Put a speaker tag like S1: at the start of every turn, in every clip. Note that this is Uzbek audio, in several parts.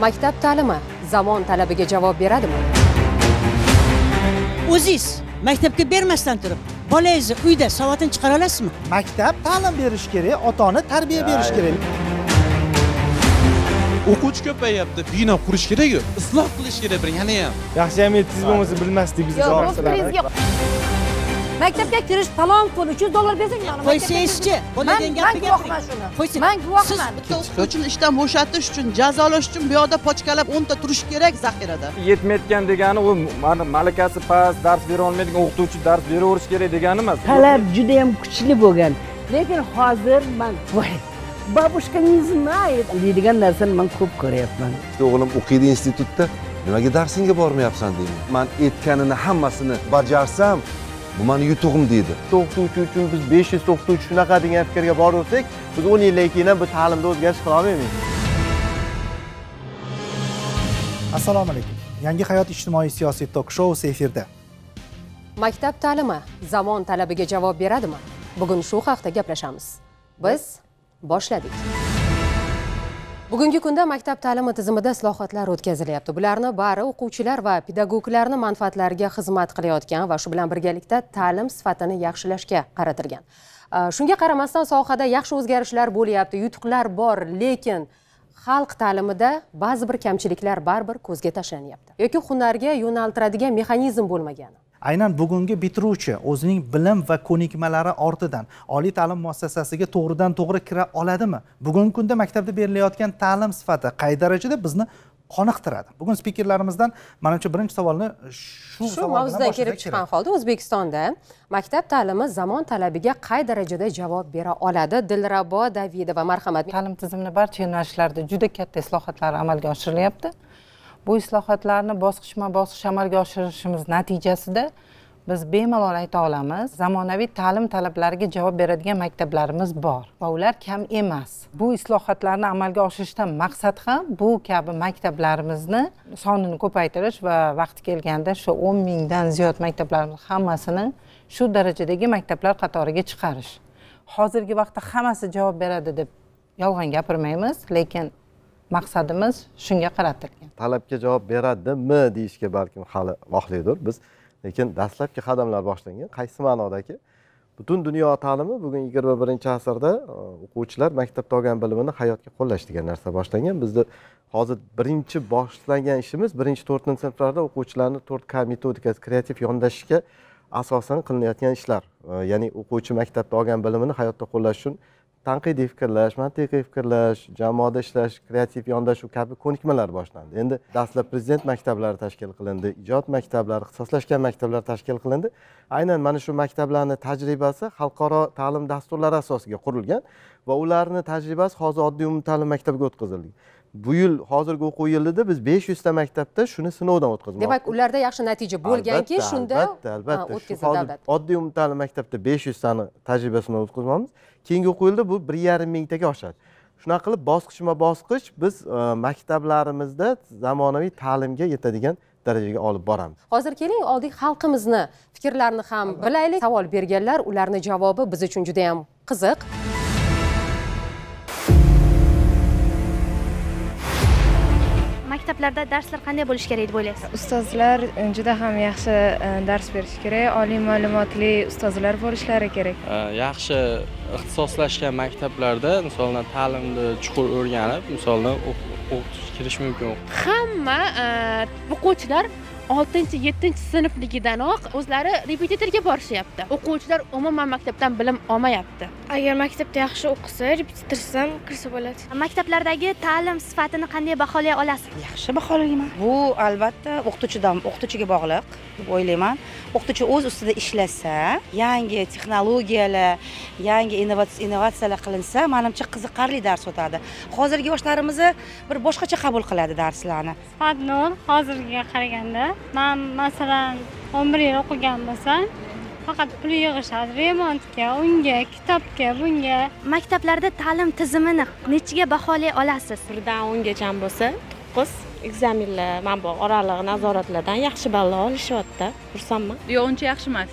S1: maktab ta'limi zamon talabiga javob beradimi
S2: o'zingiz
S3: maktabga bermasdan turib bolangizni uyda savodini chiqara olasizmi maktab
S4: ta'lim berish kerak ota ona tarbiya berish kerak
S5: o'quvchi ko'payyapti bino qurish kerakku isloh qilish kerak bir yana ham
S6: yaxshi ham aytdingiz bo'lmasa bilmasdik biz
S7: yo'q maktabga kirish talon pul uch yuz dollar bersang mana qo'ysangizchi bo'ladigan gapni guvohman shuni man guvohman
S8: o'qituvchilar uchun ishdan bo'shatish uchun jazolash uchun bu yoqda pochkalab ta turish kerak zaxirada
S5: yetmayotgan degani u malakasi past dars bera olmaydigan o'qituvchi dars beraverishi kerak degani emas
S3: talab juda ham kuchli bo'lgan lekin hozir man voy babushka не знает deydigan narsani man ko'p ko'ryapman
S5: o'g'lim o'qiydi institutda nimaga darsingga bormayapsan deyman man aytganini hammasini bajarsam bu mani yutug'im deydi o'qituvchi uchun biz besh yuzta o'qituvchi shunaqa
S2: degan fikrga boruvsak biz o'n yildan keyin ham bu ta'limda o'zgarish qilolmaymiz
S4: assalomu alaykum yangi hayot ijtimoiy siyosiy tok shousi efirda
S1: maktab ta'limi zamon talabiga javob beradimi bugun shu haqda gaplashamiz biz boshladik bugungi kunda maktab ta'limi tizimida islohotlar o'tkazilyapti bularni bari o'quvchilar va pedagoglarni manfaatlariga xizmat qilayotgan va shu bilan birgalikda ta'lim sifatini yaxshilashga qaratilgan shunga qaramasdan sohada yaxshi o'zgarishlar bo'lyapti yutuqlar bor lekin xalq ta'limida ba'zi bir kamchiliklar baribir ko'zga tashlanyapti yoki hunarga yo'naltiradigan mexanizm bo'lmagani
S4: aynan bugungi bitiruvchi o'zining bilim va ko'nikmalari ortidan oliy ta'lim muassasasiga to'g'ridan to'g'ri kira oladimi bugungi kunda maktabda berilayotgan ta'lim sifati qay darajada bizni qoniqtiradi bugun spikerlarimizdan manimcha birinchi savolni
S1: shu shu mavzudan kelib chiqqan holda o'zbekistonda maktab ta'limi zamon talabiga qay darajada javob bera oladi dilrabo davidova marhamat ta'lim tizimini barcha yo'nalishlarda juda katta islohotlar
S7: amalga oshirilyapti bu islohotlarni bosqichma bosqich amalga oshirishimiz natijasida biz bemalol ayta olamiz zamonaviy ta'lim talablariga javob beradigan maktablarimiz bor va ular kam emas bu islohotlarni amalga oshirishdan maqsad ham bu kabi maktablarimizni sonini ko'paytirish va vaqti kelganda shu o'n mingdan ziyod maktablarimiz hammasini shu darajadagi maktablar qatoriga chiqarish hozirgi vaqtda hammasi javob beradi deb yolg'on gapirmaymiz lekin maqsadimiz shunga qaratilgan
S2: talabga javob beradimi deyishga balkim hali vaqtlidir biz lekin dastlabki qadamlar boshlangan qaysi ma'nodaki butun dunyo ta'limi bugun yigirma birinchi asrda e, o'quvchilar maktabda olgan bilimini hayotga qo'llash degan narsa boshlangan bizda hozir birinchi boshlagan ishimiz birinchi to'rtinchi sinflarda o'quvchilarni to'rt k metodikasi kreativ yondashishga asosan qilinayotgan ishlar e, ya'ni o'quvchi maktabda olgan bilimini hayotda qo'llash uchun tanqidiy fikrlash mantiqiy fikrlash jamoada ishlash kreativ yondashuv kabi ko'nikmalar boshlandi endi dastlab prezident maktablari tashkil qilindi ijod maktablari ixtisoslashgan maktablar tashkil qilindi aynan mana shu maktablarni tajribasi xalqaro ta'lim dasturlari asosiga qurilgan va ularni tajribasi hozir oddiy umumta'lim maktabiga o'tkazildi bu yil hozirgi o'quv yilida biz 500 ta maktabda shuni sinovdan o'tkazmoqchimiz demak
S1: ularda yaxshi natija bo'lganki shunda albatta albatta
S2: oddiy umumta'lim maktabda 500 tani tajriba sinovi o'tkazmoqmiz keyingi o'quv yilda bu 1,5 mingtaga oshadi shunaqa qilib bosqichma bosqich biz e, maktablarimizda zamonaviy ta'limga yetadigan darajaga olib boramiz
S1: hozir keling oddiy xalqimizni fikrlarini ham bilaylik savol berganlar ularni javobi biz uchun juda yam qiziq
S9: maktablarda darslar qanday bo'lishi kerak deb o'ylaysiz ustozlar e, juda ham yaxshi e, dars berishi kerak oliy ma'lumotli ustozlar bo'lishlari kerak
S6: e, yaxshi ixtisoslashgan maktablarda misolan ta'limni chuqur o'rganib misolan o'qitish kirish mumkin
S1: hamma o'quvchilar oltinchi yettinchi sinfligidanoq o'zlari repetitorga borishyapti o'quvchilar umuman maktabdan bilim olmayapti agar
S9: maktabda yaxshi o'qisa repetitorsiz ham kirsa bo'ladi maktablardagi ta'lim sifatini qanday baholay olasiz
S7: yaxshi baholayman bu albatta o'qituvchidan o'qituvchiga bog'liq deb o'ylayman o'qituvchi o'z ustida ishlasa yangi texnologiyalar yangi innovatsiyalar qilinsa manimcha qiziqarli dars o'tadi hozirgi yoshlarimizni bir boshqacha qabul qiladi darslarni nol hozirgiga qaraganda man masalan o'n bir yil
S9: o'qigan bo'lsam faqat pul yig'ishadi remontga unga kitobga bunga maktablarda ta'lim tizimini nechiga baholay olasiz birdan o'ngacha bo'lsa to'qqiz ekzamenlar mana bu oraliq nazoratlardan yaxshi ball olishyapti xursandman yo'q uncha yaxshi emas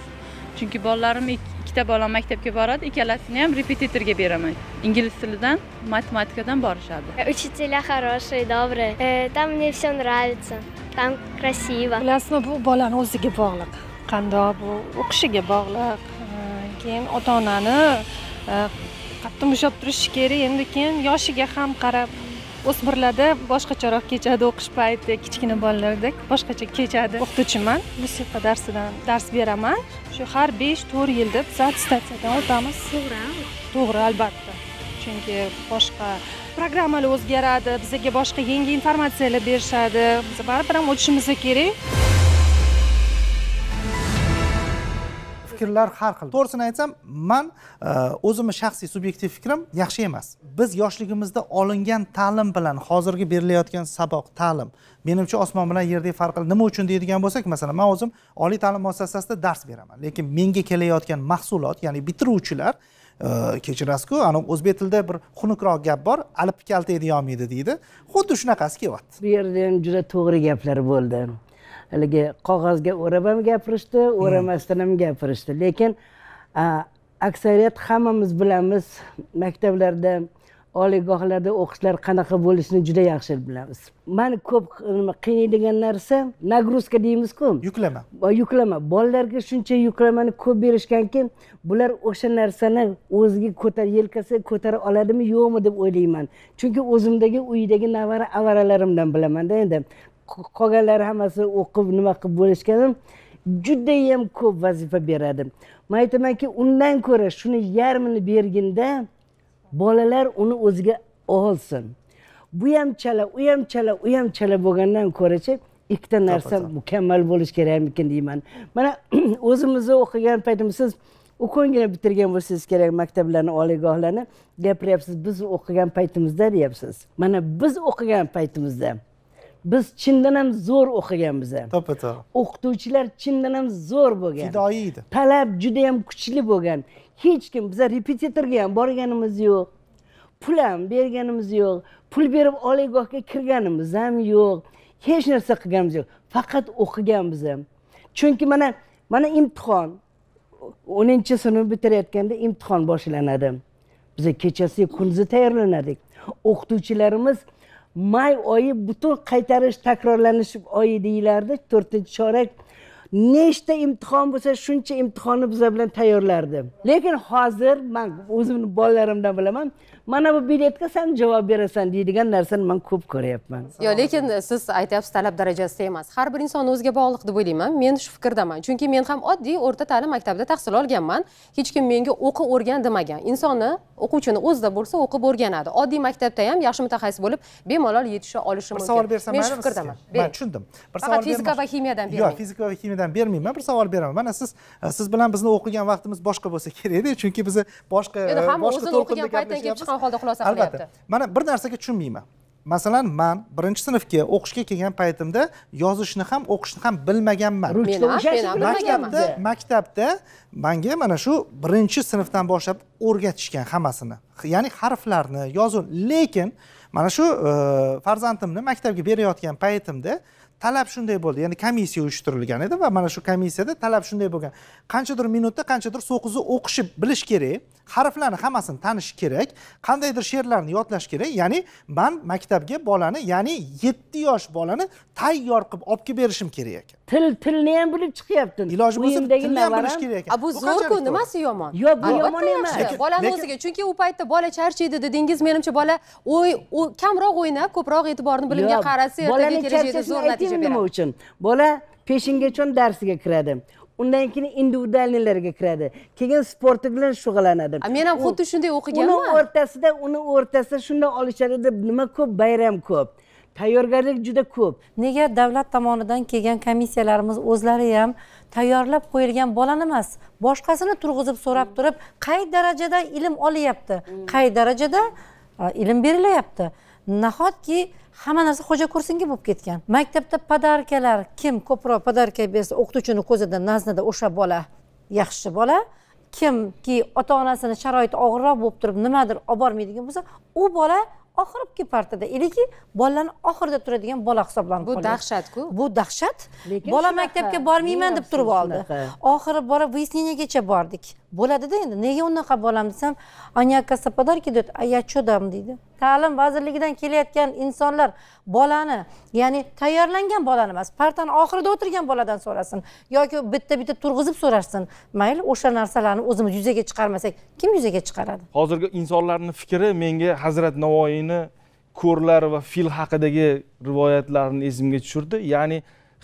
S9: chunki bolalarim ikkita bolam maktabga boradi ikkalasini ham repetitorga
S10: beraman ingliz tilidan matematikadan borishadi
S3: учителя хорошие добрые там мне все нравится там красиво bilasizmi bu bolani o'ziga bog'liq
S10: qandoq bu o'qishiga bog'liq e, keyin ota onani e, qattiq ushlab turishi kerak endi keyin yoshiga ham qarab o'smirlarda boshqacharoq kechadi o'qish payti kichkina bolalardek boshqacha kechadi o'qituvchiman musiqa darsidan dars beraman shu har besh to'rt yilda biz attestatsiyadan o'tamiz to'g'rimi to'g'ri albatta chunki boshqa programmalar o'zgaradi bizga boshqa yangi informatsiyalar berishadi biz baribir ham o'tishimiz kerak
S4: fikrlar har xil to'g'risini aytsam man e, o'zimni shaxsiy subyektiv fikrim yaxshi emas biz yoshligimizda olingan ta'lim bilan hozirgi berilayotgan saboq ta'lim menimcha osmon bilan yerdagi farq nima uchun deydigan bo'lsak masalan man o'zim oliy ta'lim muassasasida dars beraman lekin menga kelayotgan mahsulot ya'ni bitiruvchilar e, kechirasizku anavi o'zbek tilida bir xunukroq gap bor alipi kalta yedi yomaydi deydi xuddi shunaqasi kelyapti
S3: bu yerda ham juda to'g'ri gaplar bo'ldi haligi qog'ozga o'rab ham gapirishdi hmm. o'ramasdan ham gapirishdi lekin aksariyat hammamiz bilamiz maktablarda oliygohlarda o'qishlar qanaqa bo'lishini juda yaxshi bilamiz mani ko'p nima qiynaydigan narsa нагрузка deymizku yuklama yuklama bolalarga shuncha yuklamani ko'p berishganki bular o'sha narsani o'ziga ko'tar yelkasiga ko'tara oladimi yo'qmi deb o'ylayman chunki o'zimdagi uydagi navara avaralarimdan bilamanda endi qolganlari hammasi o'qib nima qilib bo'lishgan ham judayam ko'p vazifa beradi man aytamanki undan ko'ra shuni yarmini berginda bolalar uni o'ziga olsin bu ham chala u ham chala u ham chala bo'lgandan ko'rachi ikkita narsa mukammal bo'lishi kerakmikin deyman mana o'zimizni o'qigan paytimiz siz ukongina bitirgan bo'lsangiz kerak maktablarni oliygohlarni gapiryapsiz biz o'qigan paytimizda deyapsiz mana biz o'qigan paytimizda biz chindan ham zo'r o'qiganmiz ham to'ppa to'g'ri o'qituvchilar chindan ham zo'r bo'lgan fidoyi edi talab juda ham kuchli bo'lgan hech kim biza repetitorga ham borganimiz yo'q pul ham berganimiz yo'q pul berib oliygohga kirganimiz ham yo'q hech narsa qilganimiz yo'q faqat o'qiganmiz ham chunki mana mana imtihon o'ninchi sinfni bitirayotganda imtihon boshlanadi biza kechasiyu kunduzi tayyorlanadik o'qituvchilarimiz may oyi butun qaytarish takrorlanishib oyi deyilardi to'rtinchi chorak nechta imtihon bo'lsa shuncha imtihonni bizlar bilan tayyorlardi lekin hozir man o'zimni bolalarimdan bilaman mana bu biletga san javob berasan deydigan narsani man ko'p ko'ryapman yo'q
S1: lekin siz aytyapsiz talab darajasida emas har bir inson o'ziga bog'liq deb o'ylayman men shu fikrdaman chunki men ham oddiy o'rta ta'lim maktabida tahsil olganman hech kim menga o'qi o'rgan demagan insonni o'quvchini o'zida bo'lsa o'qib o'rganadi oddiy maktabda ham yaxshi mutaxassis bo'lib bemalol yetisha olishi mumkin savol bersam men shu fikrdaman
S4: man tushundim bir savol fizika va
S1: ximiyadan yo'q
S4: fizika va ximiyadan bermayman bir savol beraman mana siz siz bilan bizni o'qigan vaqtimiz boshqa bo'lsa kerakda chunki biz boshqa boshqa to'lqinda chiqqan
S1: bebaho holda xulosa qilyapti albatta
S4: mana bir narsaga tushunmayman masalan man birinchi sinfga o'qishga kelgan paytimda yozishni ham o'qishni ham bilmaganman maktabda maktabda manga mana shu birinchi sinfdan boshlab o'rgatishgan hammasini ya'ni harflarni yozuv lekin mana shu e, farzandimni maktabga berayotgan paytimda talab shunday bo'ldi ya'ni komissiya uyushtirilgan edi va mana shu komissiyada talab shunday bo'lgan qanchadir minutda qanchadir so'qizni o'qishi bilish kerak harflarni hammasini tanishi kerak qandaydir she'rlarni yodlash kerak ya'ni man maktabga bolani ya'ni yetti yosh bolani tayyor qilib olib kelib berishim kerak ekan til tilni ham bilib chiqyapti iloji bo'lsa tilni ham bilish kerak ekan bu zo'rku nimasi yomon yo'q bu yomon emas bolani o'ziga
S1: chunki u paytda bola charchaydi dedingiz menimcha bola o'y kamroq o'ynab ko'proq e'tiborni bilimga qaratsa ertaga kelajakda zo'r kim nima
S3: uchun bola peshinga uchun darsiga kiradi undan keyin individualnilarga kiradi keyin sporti bilan shug'ullanadi men ham xuddi shunday o'qiganman uni o'rtasida uni o'rtasida shunday olishadi deb nima ko'p bayram ko'p tayyorgarlik
S7: juda ko'p nega davlat tomonidan kelgan komissiyalarimiz o'zlari ham tayyorlab qo'yilgan bolani emas boshqasini turg'izib so'rab turib qay darajada ilm olyapti qay darajada ilm berilyapti nahotki hamma narsa xo'ja ko'rsinga bo'lib ketgan maktabda podarkalar kim ko'proq podarka bersa o'qituvchini ko'zida naznida o'sha bola yaxshi bola kimki ota onasini sharoiti og'irroq bo'lib turib nimadir olib bormaydigan bo'lsa u bola oxirgi partada eliki bolalarni oxirida turadigan bola hisoblanib bu dahshatku bu dahshat bola maktabga bormayman deb turib oldi oxiri borib выясненияgacha bordik bo'ladida endi nega unaqa bolam desam они оказывается подарки дают а я что дам deydi ta'lim vazirligidan kelayotgan insonlar bolani ya'ni tayyorlangan bolani emas partani oxirida o'tirgan boladan so'rasin yoki bitta bitta turg'izib so'rashsin mayli o'sha narsalarni o'zimiz yuzaga chiqarmasak kim yuzaga chiqaradi
S6: hozirgi insonlarni fikri menga hazrat navoiyni ko'rlar va fil haqidagi rivoyatlarni esimga tushirdi ya'ni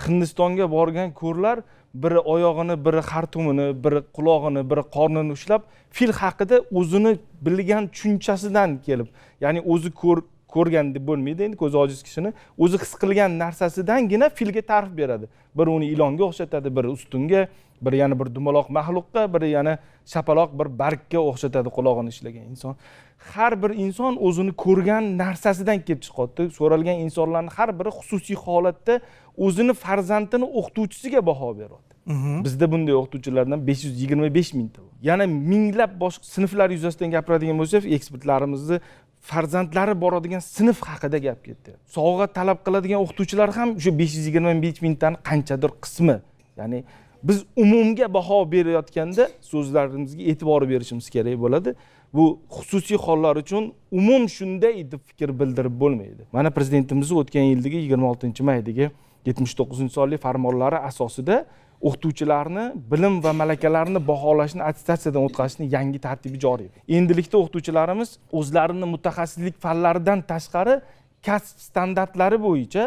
S6: hindistonga borgan ko'rlar biri oyog'ini biri xartumini biri qulog'ini biri qornini ushlab fil haqida o'zini bilgan tushunchasidan kelib ya'ni o'zi ko'r ko'rgan deb bo'lmaydi endi ko'zi ojiz kishini o'zi his qilgan narsasidangina filga ta'rif beradi biri uni ilonga o'xshatadi biri ustunga biri yana bir dumaloq maxluqqa biri yana shapaloq bir bargga o'xshatadi qulog'ini ishlagan inson har bir inson o'zini ko'rgan narsasidan kelib chiqyapti so'ralgan insonlarni har biri xususiy holatda o'zini farzandini o'qituvchisiga baho beryapti mhm. bizda bunday o'qituvchilardan besh yuz yigirma besh mingta yana minglab boshqa sinflar yuzasidan gapiradigan bo'lsak ekspertlarimizni farzandlari boradigan sinf haqida gap ketyapti sovg'a talab qiladigan o'qituvchilar ham o'sha besh yuz yigirma besh mingtani qanchadir qismi ya'ni biz umumga baho berayotganda so'zlarimizga e'tibor berishimiz kerak bo'ladi bu xususiy hollar uchun umum shunday deb fikr bildirib bo'lmaydi mana prezidentimizni o'tgan yildagi yigirma oltinchi maydagi yetmish to'qqizinchi sonli farmonlari asosida o'qituvchilarni bilim va malakalarini baholashni attestatsiyadan o'tkazishni yangi tartibi joriy endilikda o'qituvchilarimiz o'zlarini mutaxassislik fanlaridan tashqari kasb standartlari bo'yicha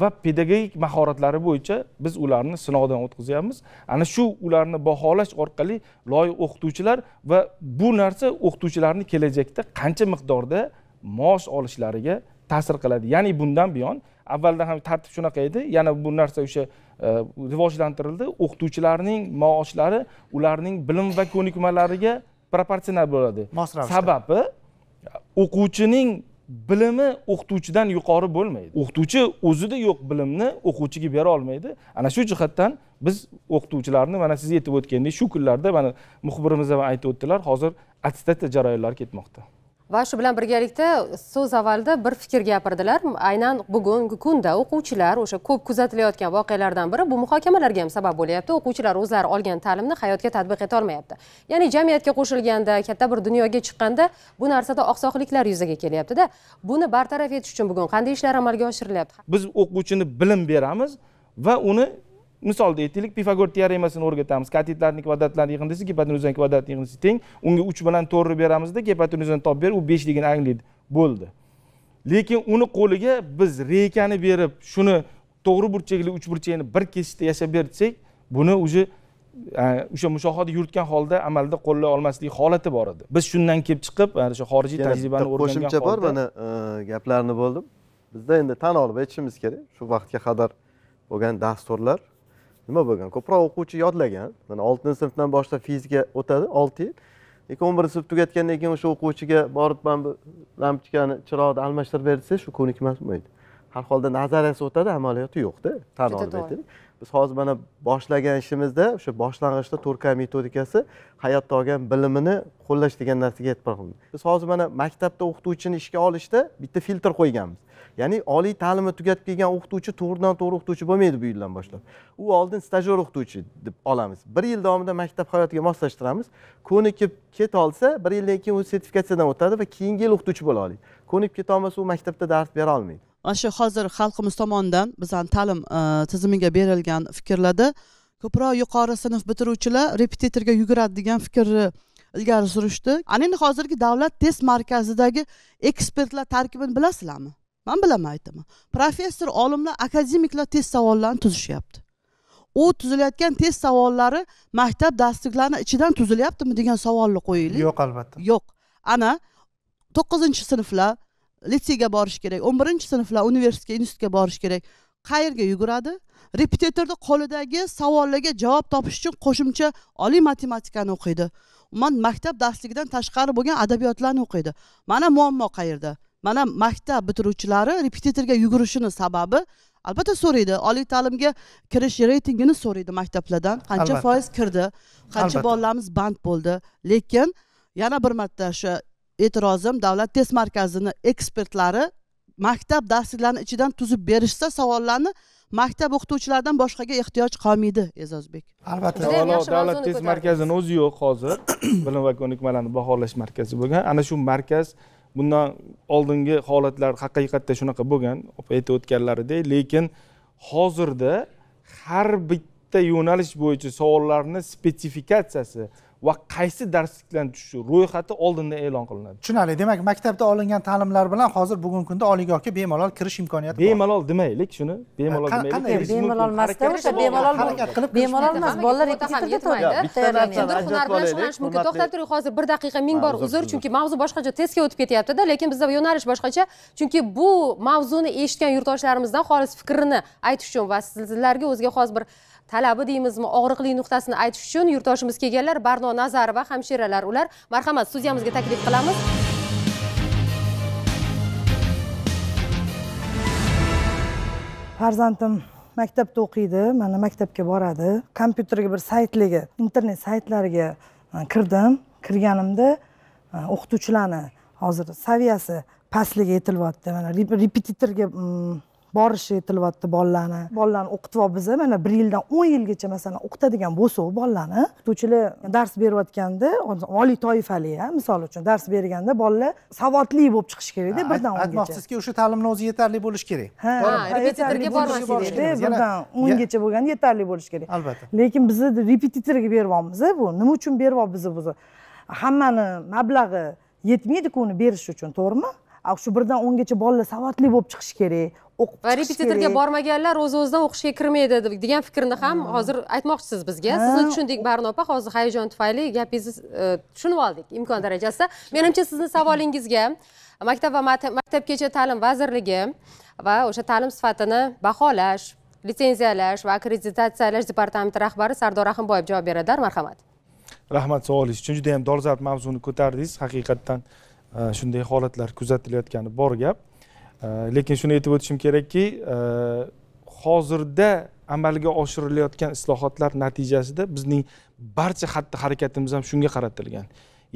S6: va pedagogik mahoratlari bo'yicha biz ularni sinovdan o'tkazyapmiz ana shu ularni baholash orqali loyiq o'qituvchilar va bu narsa o'qituvchilarni kelajakda qancha miqdorda maosh olishlariga ta'sir qiladi ya'ni bundan buyon avvalda ham tartib shunaqa edi yana bu narsa o'sha e, rivojlantirildi o'qituvchilarning maoshlari ularning bilim va ko'nikmalariga proporsional bo'ladi mos ravishda sababi o'quvchining bilimi o'qituvchidan yuqori bo'lmaydi o'qituvchi o'zida yo'q bilimni o'quvchiga bera olmaydi ana shu jihatdan biz o'qituvchilarni mana siz aytib o'tgandek shu kunlarda mana muxbirimiz ham aytib o'tdilar hozir attestatsiya jarayonlari ketmoqda
S1: va shu bilan birgalikda so'z avvalida bir fikr gapirdilar aynan bugungi kunda o'quvchilar o'sha ko'p kuzatilayotgan voqealardan biri bu muhokamalarga ham sabab bo'lyapti o'quvchilar o'zlari olgan ta'limni hayotga tatbiq etolmayapti olmayapti ya'ni jamiyatga qo'shilganda katta bir dunyoga chiqqanda bu narsada oqsoqliklar yuzaga kelyaptida buni bartaraf etish uchun bugun qanday ishlar amalga oshirilyapti
S6: biz o'quvchini bilim beramiz va uni misolda aytaylik pifagor teoremasini o'rgatamiz katetlarni kvadratlarni yig'indisi gipotenuzani kvadrat yig'indisi teng unga uch bilan to'rtni beramizda gipotenuzani topib ber u beshligini anglaydi bo'ldi lekin uni qo'liga biz reykani berib shuni to'g'ri burchakli uchburchakni bir kesishda yashab desak buni уже e, o'sha mushohada yuritgan holda amalda qo'llay olmaslik holati bor edi biz shundan kelib chiqib
S2: o'sha xorijiy tajribani o'rgangan qo'shimcha bor mana e, gaplarni bo'ldim bizda endi tan olib aytishimiz kerak shu vaqtga qadar bo'lgan dasturlar nima bo'lgan ko'proq o'quvchi yodlagan mana oltinchi sinfdan boshlab fizika o'tadi olti yil lekin o'n birinchi sinf tugatgandan keyin o'sha o'quvchiga borib mana bu lampochkani chiroqni almashtirib bersa shu ko'nikmas bo'lmaydi har holda nazariyasi o'tadi amaliyoti yo'qda tan olib aytaylik biz hozir mana boshlagan ishimizda o'sha boshlang'ichda k metodikasi hayotda olgan bilimini qo'llash degan narsaga e'tibor qildi biz hozir mana maktabda o'qituvchini ishga olishda bitta filtr qo'yganmiz ya'ni oliy ta'limni tugatib kelgan o'qituvchi to'g'ridan to'g'ri o'qituvchi bo'lmaydi bu yildan boshlab u oldin stajyor o'qituvchi deb olamiz bir yil davomida maktab hayotiga moslashtiramiz ko'nikib keta olsa bir yildan keyin u sertifikatsiyadan o'tadi va keyingi yil o'qituvchi bo'la oladi ko'nikib ketolmasa u maktabda dars bera olmaydi
S8: mana shu hozir xalqimiz tomonidan bizani ta'lim e, tizimiga berilgan fikrlarda ko'proq yuqori sinf bitiruvchilar repetitorga yuguradi degan fikrni ilgari surishdi ana endi hozirgi davlat test markazidagi ekspertlar tarkibini bilasizlarmi man bilaman aytaman professor olimlar akademiklar test savollarini tuzishyapti u tuzilayotgan test savollari maktab darsliklarini ichidan tuzilyaptimi degan savolni qo'yaylik yo'q albatta yo'q ana to'qqizinchi sinflar litseyga borish kerak o'n birinchi sinflar universitetga institutga borish kerak qayerga yuguradi repetitorni qo'lidagi savollarga javob topish uchun qo'shimcha oliy matematikani o'qiydi umuman maktab darsligidan tashqari bo'lgan adabiyotlarni o'qiydi mana muammo qayerda mana maktab bitiruvchilari repetitorga yugurishini sababi albatta so'raydi oliy ta'limga kirish reytingini so'raydi maktablardan qancha foiz kirdi qancha bolalarimiz band bo'ldi lekin yana bir marta o'sha e'tirozim davlat test markazini ekspertlari maktab darsliklarini ichidan tuzib berishsa savollarni maktab o'qituvchilaridan boshqaga ehtiyoj qolmaydi e'zozbek albatta
S6: davlat test markazini o'zi yo'q hozir bilim va ko'nikmalarni baholash markazi bo'lgan ana shu markaz bundan oldingi holatlar haqiqatda shunaqa bo'lgan opa aytib o'tganlaridek lekin hozirda har bitta yo'nalish bo'yicha savollarni spetsifikatsiyasi va qaysi darsliklarni tushishi ro'yxati oldindan e'lon qilinadi
S4: tushunarli demak maktabda olingan ta'limlar bilan hozir bugungi kunda oliygohga bemalol kirish imkoniyati bor bemalol
S6: demaylik shuni bemalol demaylik bemalol emasda o'sha bemalol harakat qilib bemalol emas bolalar mumkin to'xtatib
S1: turing hozir bir daqiqa ming bor uzr chunki mavzu boshqacha tezga o'tib ketyaptida lekin bizda yo'nalish boshqacha chunki bu mavzuni eshitgan yurtdoshlarimizdan xolis fikrini aytish uchun va sizlarga o'ziga xos bir talabi deymizmi og'riqli nuqtasini aytish uchun yurtdoshimiz kelganlar barno nazarova hamshiralar ular marhamat studiyamizga taklif qilamiz
S3: farzandim maktabda o'qiydi mana maktabga boradi kompyuterga bir saytlarga internet saytlariga e, kirdim kirganimda e, o'qituvchilarni hozir saviyasi pastliga aytilyapti mana repetitorga mm, borishi etilyapti bolalarni bolalarni o'qitib olib biza mana bir yildan o'n yilgacha masalan o'qitadigan bo'lsak bolalarni o'qituvchilar dars berayotganda oliy toifali a misol uchun dars berganda bolalar savodli bo'lib chiqishi kerakda birdan o'ngacha aytmoqchisizki
S4: o'sha ta'limni o'zi yetarli bo'lishi kerak ha
S1: repetitorga birdan o'ngacha
S3: bo'lganda yetarli bo'lishi kerak albatta lekin bizni repetitorga beryapmiz bu nima uchun beryapmiz biz hammani mablag'i yetmaydiku uni berish uchun to'g'rimi shu birdan o'ngacha bolalar savodli bo'lib chiqishi kerak o'qib va repetitorga
S1: bormaganlar o'z o'zidan o'qishga kirmaydi degan fikrni ham hmm. hozir aytmoqchisiz bizga sizni tushundik barno opa hozir hayajon tufayli gapingizni e, tushunib oldik imkon darajasida menimcha sizni savolingizga maktab va maktabgacha ta'lim vazirligi va o'sha ta'lim sifatini baholash litsenziyalash va akkreditatsiyalash departamenti rahbari sardor rahimboyev javob beradilar marhamat
S6: rahmat savolingiz uchun juda yam dolzarb mavzuni ko'tardingiz haqiqatdan shunday holatlar kuzatilayotgani bor gap lekin shuni aytib o'tishim kerakki e, hozirda amalga oshirilayotgan islohotlar natijasida bizning barcha xatti harakatimiz ham shunga qaratilgan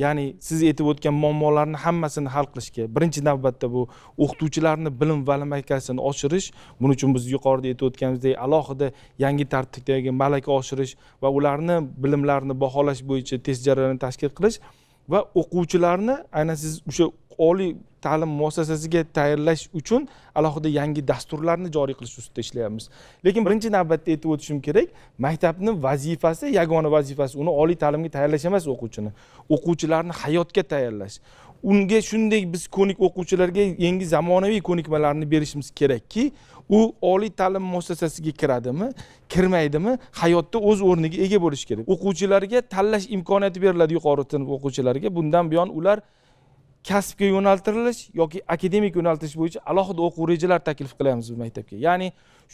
S6: ya'ni siz aytib o'tgan muammolarni hammasini hal qilishga birinchi navbatda bu o'qituvchilarni bilim va malakasini oshirish buning uchun biz yuqorida aytib o'tganimizdek alohida yangi tartibdagi malaka oshirish va ularni bilimlarini baholash bo'yicha test jarayonini tashkil qilish va o'quvchilarni aynan siz o'sha oliy ta'lim muassasasiga tayyorlash uchun alohida yangi dasturlarni joriy qilish ustida ishlayapmiz lekin birinchi navbatda aytib o'tishim kerak maktabni vazifasi yagona vazifasi uni oliy ta'limga tayyorlash emas o'quvchini o'quvchilarni hayotga tayyorlash unga shunday biz ko'nik o'quvchilarga yangi zamonaviy ko'nikmalarni berishimiz kerakki u oliy ta'lim muassasasiga kiradimi kirmaydimi hayotda o'z o'rniga ega bo'lishi kerak o'quvchilarga tanlash imkoniyati beriladi yuqori sinf o'quvchilariga bundan buyon ular kasbga yo'naltirilish yoki akademik yo'naltirish bo'yicha alohida o'quv rejalar taklif qilyapmiz bu maktabga ya'ni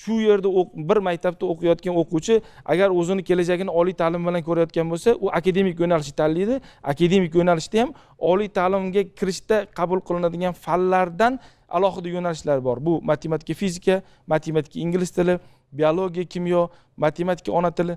S6: shu yerda bir maktabda o'qiyotgan o'quvchi agar o'zini kelajagini oliy ta'lim bilan ko'rayotgan bo'lsa u akademik yo'nalishni tanlaydi akademik yo'nalishda ham oliy ta'limga kirishda qabul qilinadigan fanlardan alohida yo'nalishlar bor bu matematika fizika matematika ingliz tili biologiya kimyo matematika ona tili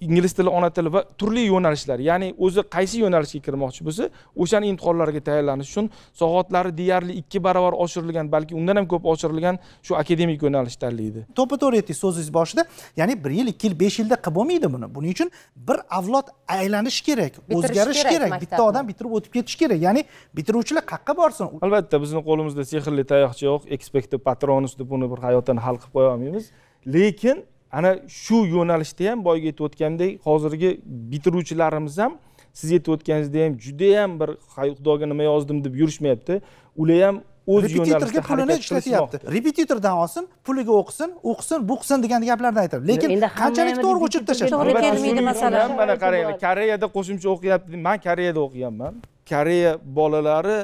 S6: ingliz tili ona tili va turli yo'nalishlar ya'ni o'zi qaysi yo'nalishga kirmoqchi bo'lsa o'shani imtihonlarga tayyorlanish uchun soatlari deyarli ikki barobar oshirilgan balki undan ham ko'p oshirilgan shu akademik yo'nalish tanlaydi to'ppa to'g'ri aytdingiz so'zingiz boshida ya'ni bir yil ikki yil besh yilda qilib bo'lmaydi buni buning uchun
S4: bir avlod aylanish kerak
S6: o'zgarish kerak bitta odam
S4: bitirib o'tib ketishi kerak ya'ni
S6: bitiruvchilar qayerqa borsin albatta bizni qo'limizda sehrli tayoqcha yo'q ekspekti patronus deb buni bir hayotdan hal qilib qo'ya olmaymiz lekin ana shu yo'nalishda ham boyagi aytib o'tgandek hozirgi bitiruvchilarimiz ham siz aytib o'tganingizda ham judayam bir xudoga nima yozdim deb yurishmayapti ular ham o'z repetitorga pulini ishlatyapti
S4: repetitordan olsin puliga o'qisin o'qisin buqisin degan gaplarni aytadi lekin qanchalik to'g'ri o'chirib tashlash to'g'ri kelmaydi masalan
S6: mana qaranglar koreyada qo'shimcha o'qiyapti man koreyada o'qiganman koreya bolalari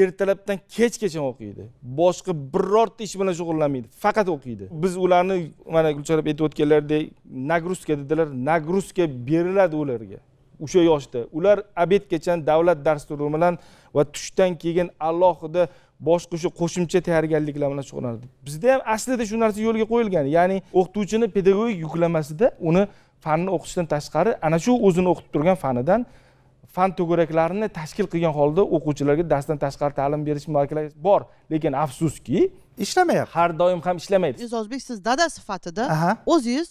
S6: ertalabdan kechgacha o'qiydi boshqa birorta ish bilan shug'ullanmaydi faqat o'qiydi biz ularni mana gulchar aytib o'tganlaridek нагрузка dedilar нагрузка beriladi ularga o'sha yoshda ular obedgacha davlat dasturi bilan va tushdan keyin alohida boshqa o'sha qo'shimcha tayyorgarliklar bilan shug'ullanadi bizda ham aslida shu narsa yo'lga qo'yilgan ya'ni o'qituvchini pedagogik yuklamasida uni fanni o'qishdan tashqari ana shu o'zini o'qitib turgan fanidan fan to'garaklarini tashkil qilgan holda o'quvchilarga darsdan tashqari ta'lim berish markazlari bor lekin afsuski ishlamayapti har doim ham ishlamaydi aziz
S8: o'zbek siz dada sifatida o'zingiz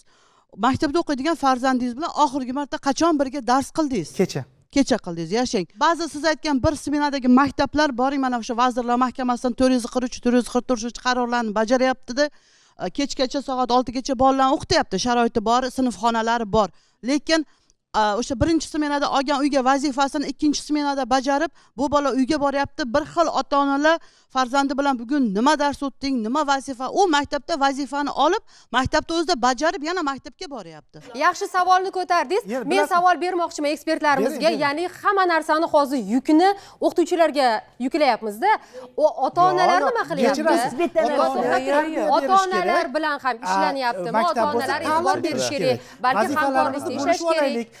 S8: maktabda o'qiydigan farzandingiz bilan oxirgi marta qachon birga dars qildingiz kecha kecha qildingiz yashang ba'zi siz aytgan bir smenadagi maktablar boring mana o'sha vazirlar mahkamasidan to'rt yuz qirq uch to'rt yuz qirq to'rtinchi qarorlarni bajaryaptida e, kechgacha soat oltigacha bolalarni o'qityapti sharoiti bor xonalari bor lekin o'sha birinchi smenada olgan uyga vazifasini ikkinchi smenada bajarib bu bola uyga boryapti bir xil ota onalar farzandi bilan bugun nima dars o'tding nima vazifa u maktabda
S1: vazifani olib maktabda o'zida bajarib yana maktabga boryapti yaxshi savolni ko'tardingiz men savol bermoqchiman ekspertlarimizga ya'ni hamma narsani hozir yukini o'qituvchilarga yuklayapmizda ota onalar nima qilyapti ota onalar bilan ham ishlanyaptimi ota onalar e'tibor berish kerak balki hamkorlikda ishlash kerak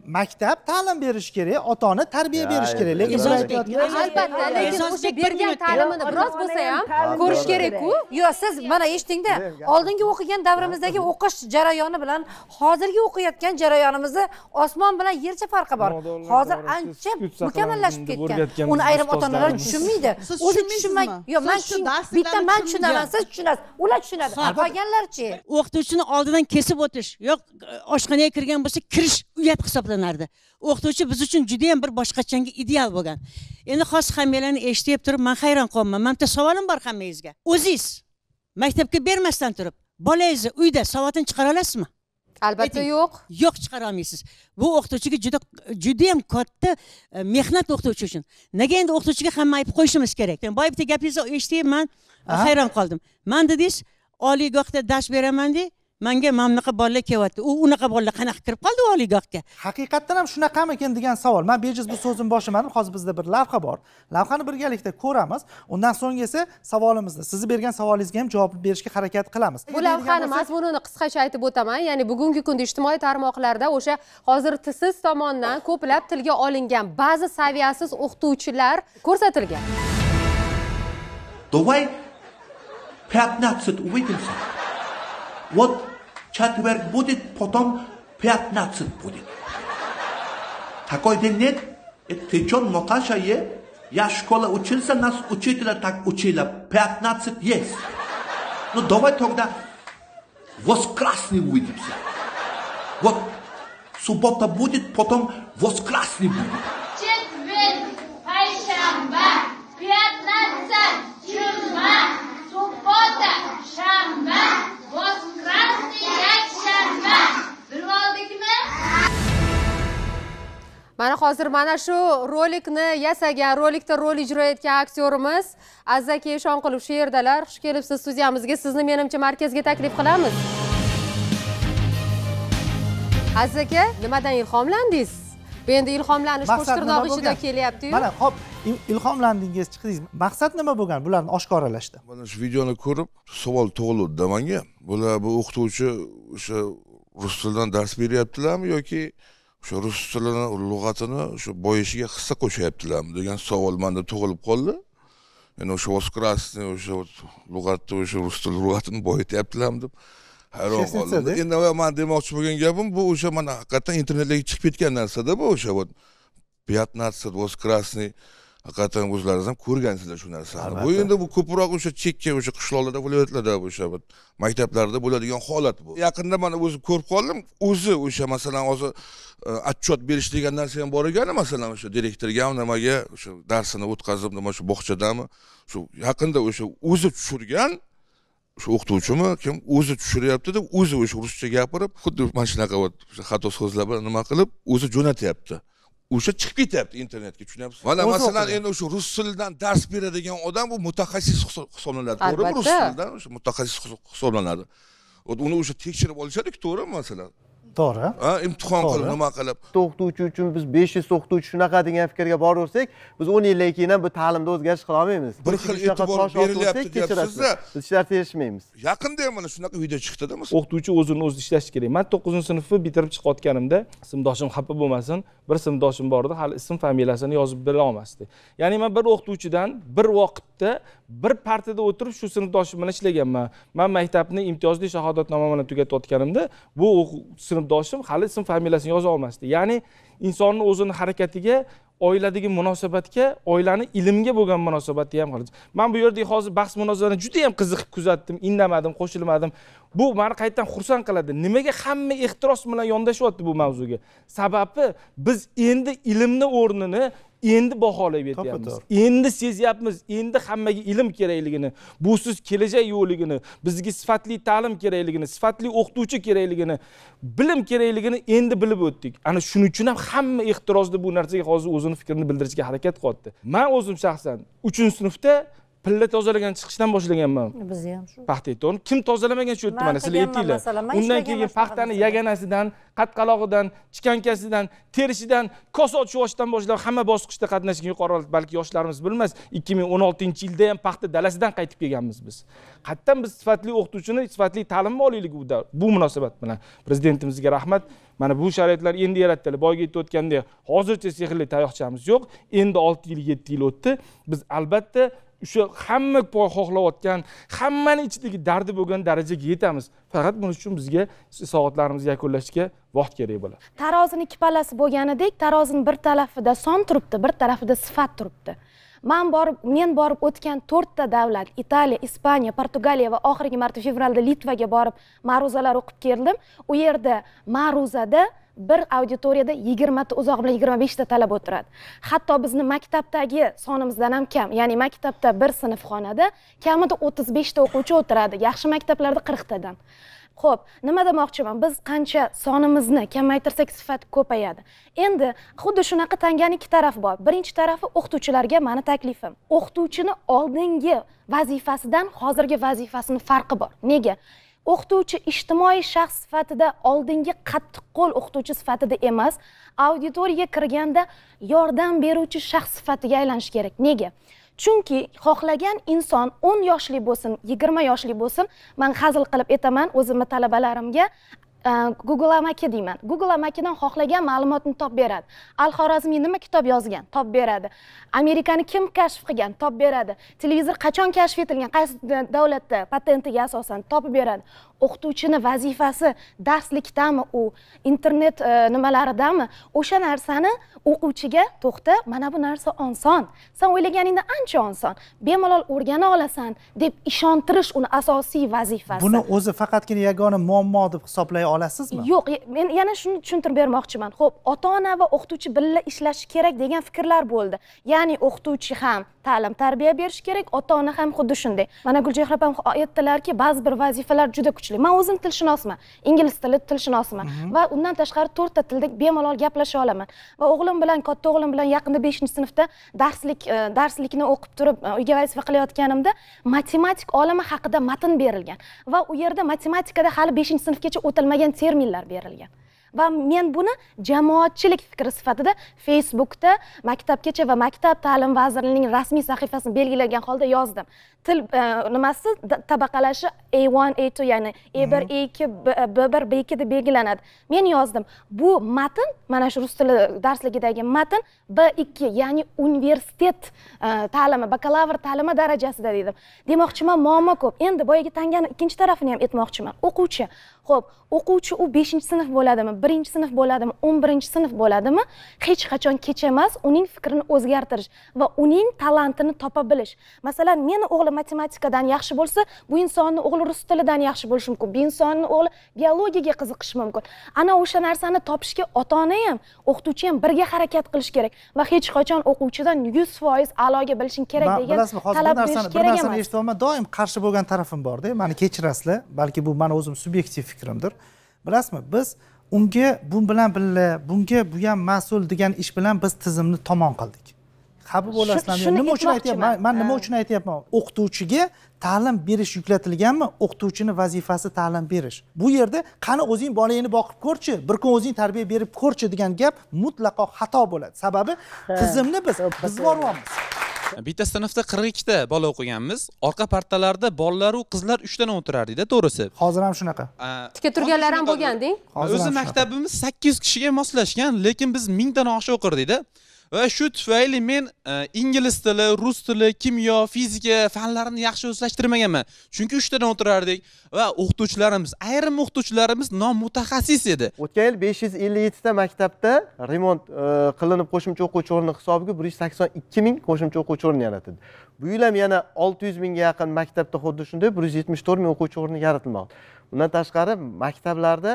S4: maktab ta'lim berish kerak ota ona tarbiya berish kerak lekin albatta lekin o'sha bergan ta'limini biroz bo'lsa ham ko'rish kerakku
S7: yo'q siz mana eshitingda oldingi o'qigan davrimizdagi o'qish jarayoni bilan hozirgi o'qiyotgan jarayonimizni osmon bilan yercha farqi bor hozir ancha mukammallashib ketgan uni ayrim ota onalar tushunmaydi o'zi tushunmay yo'q man bitta man tushunaman siz tushunasiz ular tushunadi
S3: qolganlarchi o'qituvchini oldidan kesib o'tish yo'q oshxonaga kirgan bo'lsa kirish uyat hisoblanadi zavqlanardi o'qituvchi biz uchun judayam bir boshqachangi ideal bo'lgan endi hozir hammalarni eshitib turib man hayron qolyapman mana bitta savolim bor hammangizga o'zingiz maktabga bermasdan turib bolangizni uyda savatini chiqara olasizmi albatta yo'q yo'q chiqara olmaysiz bu o'qituvchiga juda judayam katta e, mehnat o'qituvchi uchun nega endi o'qituvchiga hamma aytib qo'yishimiz kerak boya bitta gapingizni eshitib man hayron qoldim man dedingiz oliygohda dars beraman deng manga mana bunaqa bolalar kelyapti u unaqa bolalar qanaqa kirib qoldi oliygohga
S4: haqiqatdan ham shunaqamikin degan savol man bejiz bu so'zni boshlamadim hozir bizda bir lavha bor lavhani birgalikda ko'ramiz undan so'ng esa savolimizni sizni bergan savolingizga ham javob berishga harakat qilamiz bu lavhani
S1: mazmunini qisqacha aytib o'taman ya'ni bugungi kunda ijtimoiy tarmoqlarda o'sha hozir siz tomonidan ko'plab tilga olingan ba'zi saviyasiz o'qituvchilar ko'rsatilgan
S11: давай 15 увидимся. Вот Четверть будет, потом пятнадцать будет. Такой день нет. Ты что, Наташа, е? Я в школе учился, нас учителя так учила. Пятнадцать есть. Ну давай тогда воскресный увидимся. Вот суббота будет, потом воскресный будет.
S3: Четверг, пайшамба, пятнадцать, чума, суббота, шамба. красный oldikmi?
S1: Mana hozir mana shu rolikni yasagan, rolikda rol ijro etgan aktyorimiz Azzakey Shonqulov shu yerdalar. Xush kelibsiz studiyamizga. Sizni menimcha markazga taklif qilamiz. Azzaka, nimadan ilhomlandingiz? endi ilhomlanish qo'shtirnoq ichida kelyaptiyu mana ho'p
S4: ilhomlandingiz chiqdingiz maqsad nima bo'lgan bularni oshkoralashda
S11: mana shu videoni ko'rib savol tug'iluvdida manga bular bu o'qituvchi o'sha rus tilidan dars beryaptilarmi yoki o'sha rus tilini lug'atini o'sha boyishiga hissa qo'shyaptilarmi degan savol manda tug'ilib qoldi endi o'sha воскрасный o'sha lug'atni o'sha rus tili lug'atini boyityaptilarmi deb hayron qoldim endi man demoqchi bo'lgan gapim bu o'sha mana haqiqatdan internetlarga chiqib ketgan narsada bu o'sha вот пятнадцать воз красный haqiqatdan o'zlaringiz ham ko'rgansizlar shu narsani bu endi bu ko'proq o'sha chekka o'sha qishloqlarda viloyatlarda o'sha maktablarda bo'ladigan holat bu yaqinda mana o'zi ko'rib qoldim o'zi o'sha masalan hozir отчет e, berish degan narsa ham bor ekan masalan o'sha direktorga nimaga o'sha darsini o'tkazib nima shu bog'chadami shu yaqinda o'sha o'zi tushirgan shu o'qituvchimi kim o'zi tushiryaptida o'zi o'sha ruscha gapirib xuddi mana shunaqa вот xato so'zlar bilan nima qilib o'zi jo'natyapti o'sha chiqib ketyapti internetga tushunyapsizmi mana masalan endi o'sha rus tilidan dars beradigan odam bu mutaxassis hisoblanadi to'g'rimi rus tilidan o'sha mutaxassis hisoblanadi вот uni o'sha tekshirib olishadiku to'g'rimi masalan to'g'ri ha imtihon qilib nima qilib
S2: o'qituvchi uchun biz besh to'xtuvchi o'qituvchi shunaqa degan fikrga boraversak biz o'n yildan keyin ham bu ta'limda
S6: o'zgarish qila olmaymiz bir xil e'tibor berilyapti deyapsizda biz ishlar erishmaymiz yaqinda ham mana shunaqa video chiqdida o'qituvchi o'zini o'zi ishlashi kerak man to'qqizinchi sinfni bitirib chiqayotganimda sinfdoshim xafa bo'lmasin bir sinfdoshim bor edi hali ism familiyasini yozib bera olmasdi ya'ni man bir o'qituvchidan bir vaqtda bir partada o'tirib shu sinfdoshim bilan ishlaganman man maktabni imtiyozli shahodatnoma bilan tugatayotganimda bu sinfdoshim hali ism familiyasini yoza olmasdi ya'ni insonni o'zini harakatiga oiladagi munosabatga oilani ilmga bo'lgan munosabatni ham qaraydi man bu yerda hozir bahs munozarani juda yam qiziqib kuzatdim indamadim qo'shilmadim bu mani qaytadan xursand qiladi nimaga hamma ehtiros bilan yondashyapti bu mavzuga sababi biz endi ilmni o'rnini endi baholab aytyapmiz endi sezyapmiz endi hammaga ilm kerakligini busiz kelajak yo'qligini bizga sifatli ta'lim kerakligini sifatli o'qituvchi kerakligini bilim kerakligini endi bilib o'tdik ana shuning uchun ham hamma ehtirozda bu narsaga hozir o'zini fikrini bildirishga harakat qilyapti man o'zim shaxsan uchinchi sinfda pilla tozalagan chiqishdan boshlaganman bizni ham shu paxtaitonni kim tozalamagan shu yerda mana sizlar aytinglar undan keyin paxtani yaganasidan qatqalog'idan chikankasidan terishidan kosa ochishdan boshlab hamma bosqichda qatnashgan yuqori balki yoshlarimiz bilmas ikki ming o'n oltinchi yilda ham paxta dalasidan qaytib kelganmiz biz qayerdan biz sifatli o'qituvchini sifatli ta'limni olaylik bu munosabat bilan prezidentimizga rahmat mana bu sharoitlar endi yaratdilar boyagi aytib hozircha sehrli tayoqchamiz yo'q endi olti yil yetti yil o'tdi biz albatta o'sha hamma xohlayotgan hammani ichidagi dardi bo'lgan darajaga yetamiz faqat buning uchun bizga soatlarimizni yakunlashga vaqt kerak bo'ladi
S9: tarozini ikki pallasi bo'lganidek tarozini bir tarafida son turibdi bir tarafida sifat turibdi man borib men borib o'tgan to'rtta davlat italiya ispaniya portugaliya va oxirgi marta fevralda litvaga borib ma'ruzalar o'qib keldim u yerda ma'ruzada bir auditoriyada yigirmata uzoq bilan yigirma beshta talaba o'tiradi hatto bizni maktabdagi sonimizdan ham kam ya'ni maktabda bir sinfxonada kamida o'ttiz beshta o'quvchi o'tiradi yaxshi maktablarda qirqtadan ho'p nima demoqchiman biz qancha sonimizni kamaytirsak sifat ko'payadi endi xuddi shunaqa tangani ikki tarafi bor birinchi tarafi o'qituvchilarga mani taklifim o'qituvchini oldingi vazifasidan hozirgi vazifasini farqi bor nega o'qituvchi ijtimoiy shaxs sifatida oldingi qattiq qo'l o'qituvchi sifatida emas auditoriyaga kirganda yordam beruvchi shaxs sifatiga aylanishi kerak nega chunki xohlagan inson 10 yoshli bo'lsin 20 yoshli bo'lsin man hazil qilib aytaman o'zimni talabalarimga Э, google amaki deyman google amakidan xohlagan ma'lumotni topib beradi al xorazmiy nima kitob yozgan topib beradi amerikani kim kashf qilgan topib beradi televizor qachon kashf etilgan qaysi davlatda patentiga asosan topib beradi o'qituvchini vazifasi darslikdami u internet e, nimalaridami o'sha narsani o'quvchiga to'xta mana bu narsa oson san o'ylaganingdan ancha oson bemalol o'rgana olasan deb ishontirish uni asosiy vazifasi buni
S4: o'zi faqatgina yagona muammo deb hisoblay olasizmi
S9: yo'q e, men yana shuni tushuntirib bermoqchiman ho'p ota ona va o'qituvchi birga ishlashi kerak degan fikrlar bo'ldi ya'ni o'qituvchi ham ta'lim tarbiya berishi kerak ota ona ham xuddi shunday mana gulchehra opam aytdilarki ba'zi bir vazifalar juda kuchli o'qishli man o'zim tilshunosman ingliz tili tilshunosiman mhm. va undan tashqari to'rtta tilda bemalol gaplasha olaman va o'g'lim bilan katta o'g'lim bilan yaqinda beshinchi sinfda darslik e, darslikni o'qib turib e, uyga vazifa qilayotganimda matematik olami haqida matn berilgan va u yerda matematikada hali beshinchi sinfgacha o'tilmagan terminlar berilgan va men buni jamoatchilik fikri sifatida facebookda maktabgacha va maktab ta'lim vazirligining rasmiy sahifasini belgilagan holda yozdim til e, nimasi tabaqalashi a1 a2 ya'ni a1 a2 b1 b2 deb belgilanadi men yozdim bu matn mana shu rus tili darsligidagi matn b2 ya'ni universitet e, ta'limi bakalavr ta'limi darajasida dedim demoqchiman muammo ko'p endi boyagi tangani ikkinchi tarafini ham aytmoqchiman o'quvchi xo'p o'quvchi u beshinchi sinf bo'ladimi birinchi sinf bo'ladimi o'n birinchi sinf bo'ladimi hech qachon kech emas uning fikrini o'zgartirish va uning talantini topa bilish masalan meni o'g'li matematikadan yaxshi bo'lsa bu insonni o'g'li rus tilidan yaxshi bo'lishi mumkin bu insonni o'g'li biologiyaga qiziqishi mumkin ana o'sha narsani topishga ota ona ham o'qituvchi ham birga harakat qilish kerak va hech qachon o'quvchidan yuz foiz a'loga bilishing kerak degan bilasizmi hozir bir narsani bir narsani
S4: eshityapman doim qarshi bo'lgan tarafim borda mani kechirasizlar balki bu mani o'zim subyektiv fikrimdir bilasizmi biz unga bu bilan birga bunga bu ham mas'ul degan ish bilan biz tizimni tomon qildik xafa bo'lasizlar nima uchun aytyapman man nima uchun aytyapman o'qituvchiga ta'lim berish yuklatilganmi o'qituvchini vazifasi ta'lim berish bu yerda qani o'zing bolangni boqib ko'rchi bir kun o'zing tarbiya berib ko'rchi degan gap mutlaqo xato bo'ladi sababi tizimni biz buzib yuboryapmiz
S5: bitta sinfda qirq ikkita bola o'qiganmiz orqa partalarda bolalaru qizlar uchdan o'tirar edi to'g'risi hozir ham shunaqa
S1: tika turganlar ham bo'lgan o'zi
S5: maktabimiz sakkiz yuz kishiga
S4: moslashgan lekin biz mingdan oshiq o'qirdikda va shu tufayli men e, ingliz tili rus tili kimyo fizika fanlarini yaxshi o'zlashtirmaganman chunki uchtadan o'tirardik va o'qituvchilarimiz
S2: ayrim o'qituvchilarimiz nomutaxassis edi o'tgan yil besh yuz ellik yettita maktabda remont e, qilinib qo'shimcha o'quvchi o'rni hisobiga bir yuz sakson ikki ming qo'shimcha o'quvchi o'rni yaratildi bu yil ham yana olti yuz mingga yaqin maktabda xuddi shunday bir yuz yetmish to'rt ming o'quvchi o'rni yaratilmoqda bundan tashqari maktablarda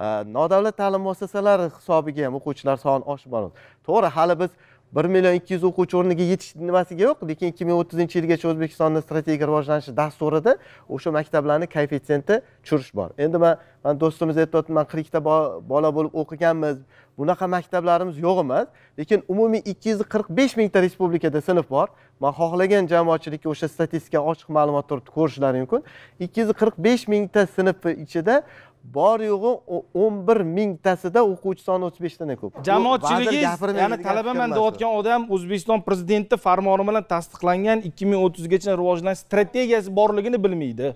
S2: Э, nodavlat ta'lim muassasalari hisobiga ham o'quvchilar soni oshib boradi to'g'ri hali biz bir million ikki yuz o'quvchi o'rniga yetish nimasiga yo'q lekin ikki ming o'ttizinchi yilgacha o'zbekistonni strategik rivojlanishi dasturida o'sha maktablarni koeffitsiyenti tushirish bor endi man man do'stimiz aytyapti man qirqta bola bo'lib o'qiganmiz bunaqa maktablarimiz yo'q emas lekin umumiy ikki yuz qirq besh mingta respublikada sinf bor man xohlagan jamoatchilikka o'sha statistika ochiq ma'lumot turibdi ko'rishlari mumkin ikki yuz qirq besh mingta sinf ichida bor yo'g'i o'n bir mingtasida o'quvchi soni o'ttiz beshdan ko'p jamoatchiligiz ya'ni talabaman
S6: deyotgan odam o'zbekiston prezidenti farmoni bilan tasdiqlangan ikki ming o'ttizgacha rivojlanish strategiyasi borligini bilmaydi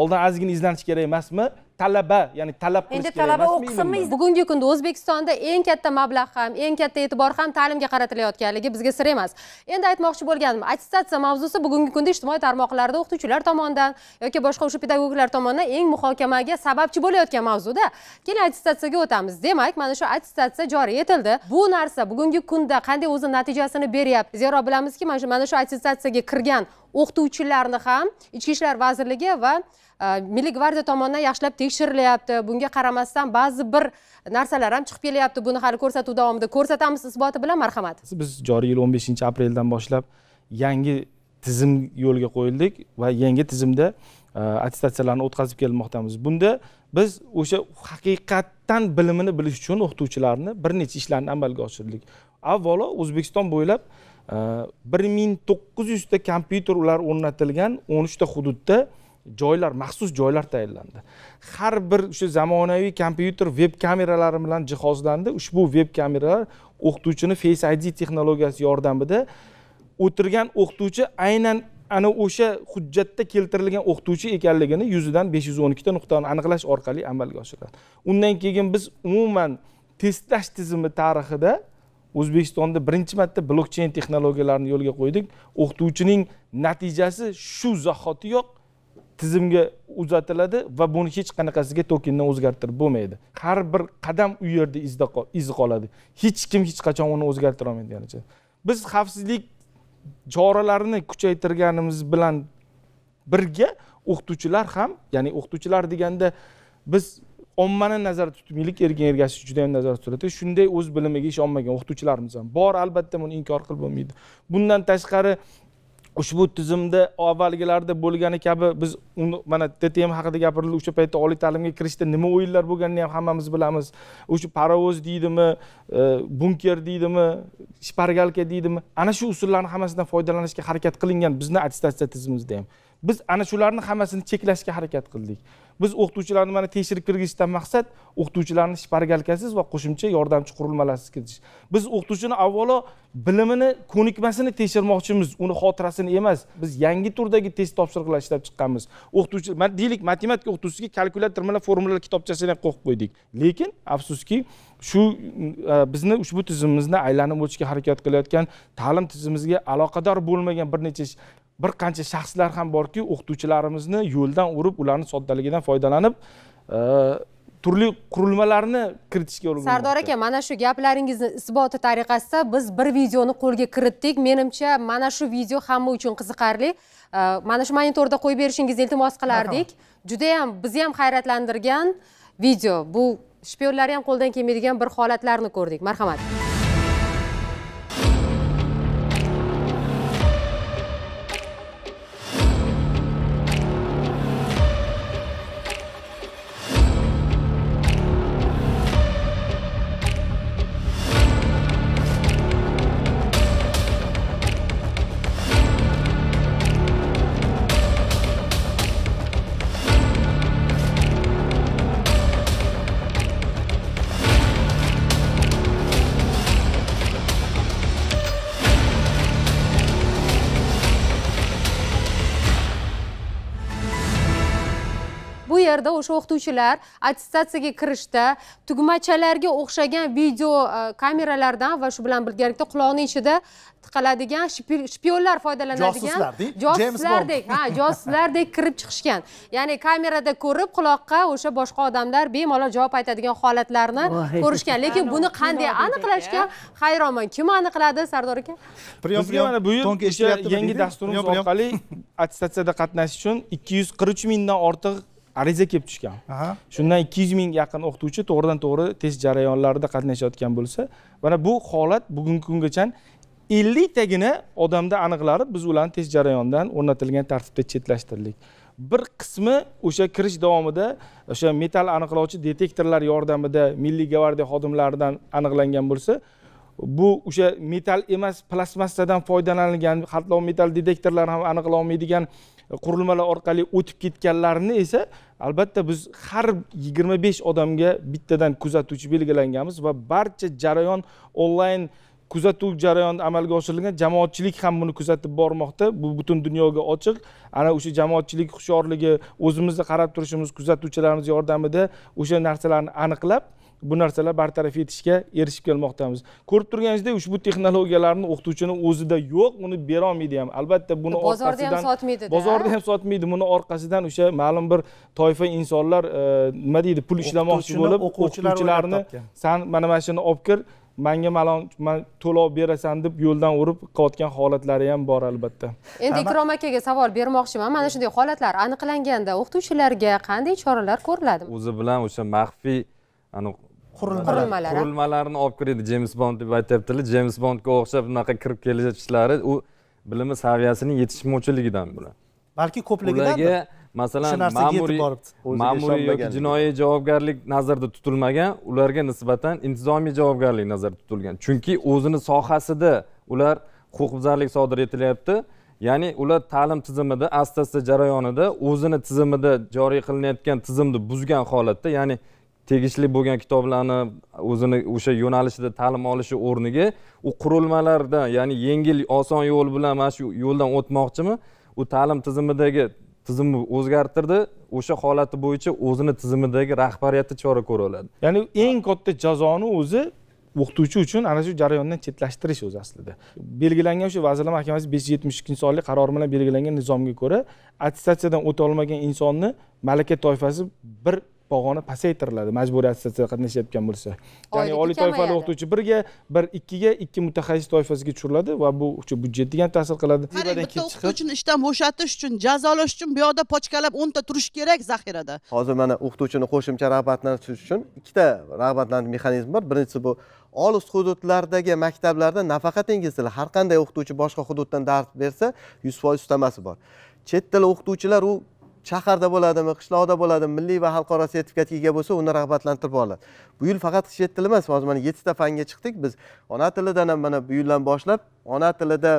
S6: oldin ozgina izlanish kerak emasmi talaba ya'ni talab qilish endi talaba o'qisinmi
S1: bugungi kunda o'zbekistonda eng katta mablag' ham eng katta e'tibor ham ta'limga qaratilayotganligi bizga sir emas endi aytmoqchi bo'lganim attestatsiya mavzusi bugungi kunda ijtimoiy tarmoqlarda o'qituvchilar tomonidan yoki boshqa o'sha pedagoglar tomonidan eng muhokamaga sababchi bo'layotgan mavzuda keling attestatsiyaga o'tamiz demak mana shu attestatsiya joriy etildi bu narsa bugungi kunda qanday o'zi natijasini beryapti zero bilamizki mana shu attestatsiyaga kirgan o'qituvchilarni ham ichki ishlar vazirligi va milliy э, gvardiya tomonidan yaxshilab tekshirilyapti bunga qaramasdan ba'zi bir narsalar ham chiqib kelyapti buni hali ko'rsatuv davomida ko'rsatamiz isboti bilan marhamat biz
S6: joriy yil o'n beshinchi apreldan boshlab yangi tizim yo'lga qo'yildik va yangi tizimda e, attestatsiyalarni o'tkazib kelmoqdamiz bunda biz o'sha haqiqatdan bilimini bilish uchun o'qituvchilarni bir necha ishlarni amalga oshirdik avvalo o'zbekiston bo'ylab e, bir ming to'qqiz yuzta kompyuter ular o'rnatilgan o'n uchta hududda joylar maxsus joylar tayinlandi har bir o'sha zamonaviy kompyuter veb kameralari bilan jihozlandi ushbu veb kameralar o'qituvchini face id texnologiyasi yordamida o'tirgan o'qituvchi aynan ana o'sha hujjatda keltirilgan o'qituvchi ekanligini yuzidan besh yuz o'n ikkita nuqtani aniqlash orqali amalga oshiriladi undan keyin biz umuman testlash tizimi tarixida o'zbekistonda birinchi marta blokcheyn texnologiyalarini yo'lga qo'ydik o'qituvchining natijasi shu zahotiyoq tizimga uzatiladi va buni hech qanaqasiga tokendan o'zgartirib bo'lmaydi har bir qadam u yerda iz qoladi hech kim hech qachon uni o'zgartira olmaydi biz xavfsizlik choralarini kuchaytirganimiz bilan birga o'qituvchilar ham ya'ni o'qituvchilar deganda biz ommani nazarda tutmaylik erkin ergashev juda yam nazarda tutiladi shunday o'z bilimiga ishonmagan o'qituvchilarimiz ham bor albatta buni inkor qilib bo'lmaydi bundan tashqari ushbu tizimda avvalgilarda bo'lgani kabi biz uni mana ttm haqida gapirildi o'sha paytda oliy ta'limga kirishda nima o'yinlar bo'lganini ham hammamiz bilamiz o'sha parovoz deydimi e, bunker deydimi shpargalka deydimi ana shu usullarni hammasidan foydalanishga harakat qilingan bizni attestatsiya tizimimizda ham biz ana shularni hammasini cheklashga harakat qildik biz o'qituvchilarni mana tekshirib kirgizishdan maqsad o'qituvchilarni shpargalkasiz va qo'shimcha yordamchi qurilmalarsiz kiritish biz o'qituvchini avvalo bilimini ko'nikmasini tekshirmoqchimiz uni xotirasini emas biz yangi turdagi test topshiriqlar ishlab chiqqanmiz o'qituvchi deylik matematika o'qituvchisiga kalkulyator mana formulalar kitobchasini ham qo'yib qo'ydik lekin afsuski shu e, bizni ushbu tizimimizni aylanib o'tishga harakat qilayotgan ta'lim tizimimizga aloqador bo'lmagan bir necha bir qancha shaxslar ham borki o'qituvchilarimizni yo'ldan urib ularni soddaligidan foydalanib e, turli qurilmalarni kiritishga urinmoqda sardor aka
S1: mana shu gaplaringizni isboti tariqasida biz bir videoni qo'lga kiritdik menimcha mana shu video hamma uchun qiziqarli e, mana shu monitorda qo'yib berishingizni iltimos qilardik judayam bizni ham hayratlantirgan video bu shpionlar ham qo'ldan kelmaydigan bir holatlarni ko'rdik marhamat yerda o'sha o'qituvchilar attestatsiyaga kirishda tugmachalarga o'xshagan video e, kameralardan va shu bilan birgalikda quloqni ichida tiqiladigan shpionlar foydalanadigan josuslardek ha josuslardek kirib chiqishgan ya'ni kamerada ko'rib quloqqa o'sha boshqa odamlar bemalol javob aytadigan holatlarni ko'rishgan lekin buni qanday aniqlashga hayronman kim aniqladi sardor aka
S6: bizga mana bu yil yangi dasturimiz orqali attestatsiyada qatnashish uchun ikki yuz qirq uch mingdan ortiq ariza kelib tushgan shundan ikki yuz ming yaqin o'qituvchi to'g'ridan to'g'ri test jarayonlarida qatnashayotgan bo'lsa mana bu holat bugungi kungacha elliktagina odamda aniqlanib biz ularni test jarayonidan o'rnatilgan tartibda chetlashtirdik bir qismi o'sha kirish davomida o'sha metall aniqlovchi detektorlar yordamida milliy gvardiya xodimlaridan aniqlangan bo'lsa bu o'sha metal emas plastmassadan foydalanilgan hatto metal detektorlari ham aniqlolmaydigan qurilmalar orqali o'tib ketganlarni esa albatta biz har yigirma besh odamga bittadan kuzatuvchi belgilanganmiz va barcha jarayon onlayn kuzatuv jarayoni amalga oshirilgan jamoatchilik ham buni kuzatib bormoqda bu butun dunyoga ochiq ana o'sha jamoatchilik hushyorligi o'zimizni qarab turishimiz kuzatuvchilarimiz yordamida o'sha narsalarni aniqlab bu narsalar bartaraf etishga erishib kelmoqdamiz ko'rib turganingizdek ushbu texnologiyalarni o'qituvchini o'zida yo'q uni berolmaydi ham albatta buni bozorda ham sotmaydi bozorda ham sotmaydi buni orqasidan o'sha ma'lum bir toifa insonlar e, nima deydi pul ishlamoqchi bo'lib o'quvchilarni san mana mana shuni olib kir manga malon man to'lov berasan deb yo'ldan urib qilayotgan holatlari ham bor albatta endi ikrom
S1: akaga savol bermoqchiman mana shunday holatlar aniqlanganda o'qituvchilarga qanday choralar ko'riladi
S5: o'zi bilan o'sha maxfiy qurilmalar qurilmalarni olib kiradi jeyms bond deb aytyaptilar jeyms bondga o'xshab bunaqa kirib kelishlari u bilimi saviyasini yetishmovchiligidan bular
S4: balki ko'pligidan ularga masalan ma'muriy ma'muriy yoki
S5: jinoiy javobgarlik nazarda tutilmagan ularga nisbatan intizomiy javobgarlik nazarda tutilgan chunki o'zini sohasida ular huquqbuzarlik sodir etilyapti ya'ni ular ta'lim tizimida asta asta jarayonida o'zini tizimida joriy qilinayotgan tizimni buzgan holatda ya'ni tegishli bo'lgan kitoblarni o'zini o'sha yo'nalishida ta'lim olishi o'rniga u qurilmalardan ya'ni yengil oson yo'l bilan mana shu yo'ldan o'tmoqchimi u ta'lim tizimidagi tizimni o'zgartirdi o'sha holati bo'yicha o'zini tizimidagi rahbariyati chora ko'ra oladi ya'ni eng katta jazoni o'zi
S6: o'qituvchi uchun ana shu jarayondan chetlashtirish o'zi aslida belgilangan o'sha vazirlar mahkamasi besh yuz yetmish ikkinchi sonli qarori bilan belgilangan nizomga ko'ra attestatsiyadan o'ta olmagan insonni malaka toifasi bir pog'ona pasaytiriladi majburiy assotsiatsiyada qatnashayotgan bo'lsa ya'ni oliy toifali o'qituvchi birga bir ikkiga ikki mutaxassis toifasiga tushiriladi va bu budjetga ham ta'sir qiladi bitta o'qituvchini
S8: ishdan bo'shatish uchun jazolash uchun bu yoqda pochkalab o'nta turish kerak zaxirada
S6: hozir mana o'qituvchini
S2: qo'shimcha rag'batlantirish uchun ikkita rag'batlantirish mexanizmi bor birinchisi bu olis hududlardagi maktablarda nafaqa tili har qanday o'qituvchi boshqa hududdan dars bersa yuz foiz ustamasi bor chet tili o'qituvchilar u shaharda bo'ladimi qishloqda bo'ladimi milliy va xalqaro sertifikatga ega bo'lsa uni rag'batlantirib oladi bu yil faqat chet tili emas hozir mana yettita fanga chiqdik biz ona tilidan ham mana bu yildan boshlab ona tilida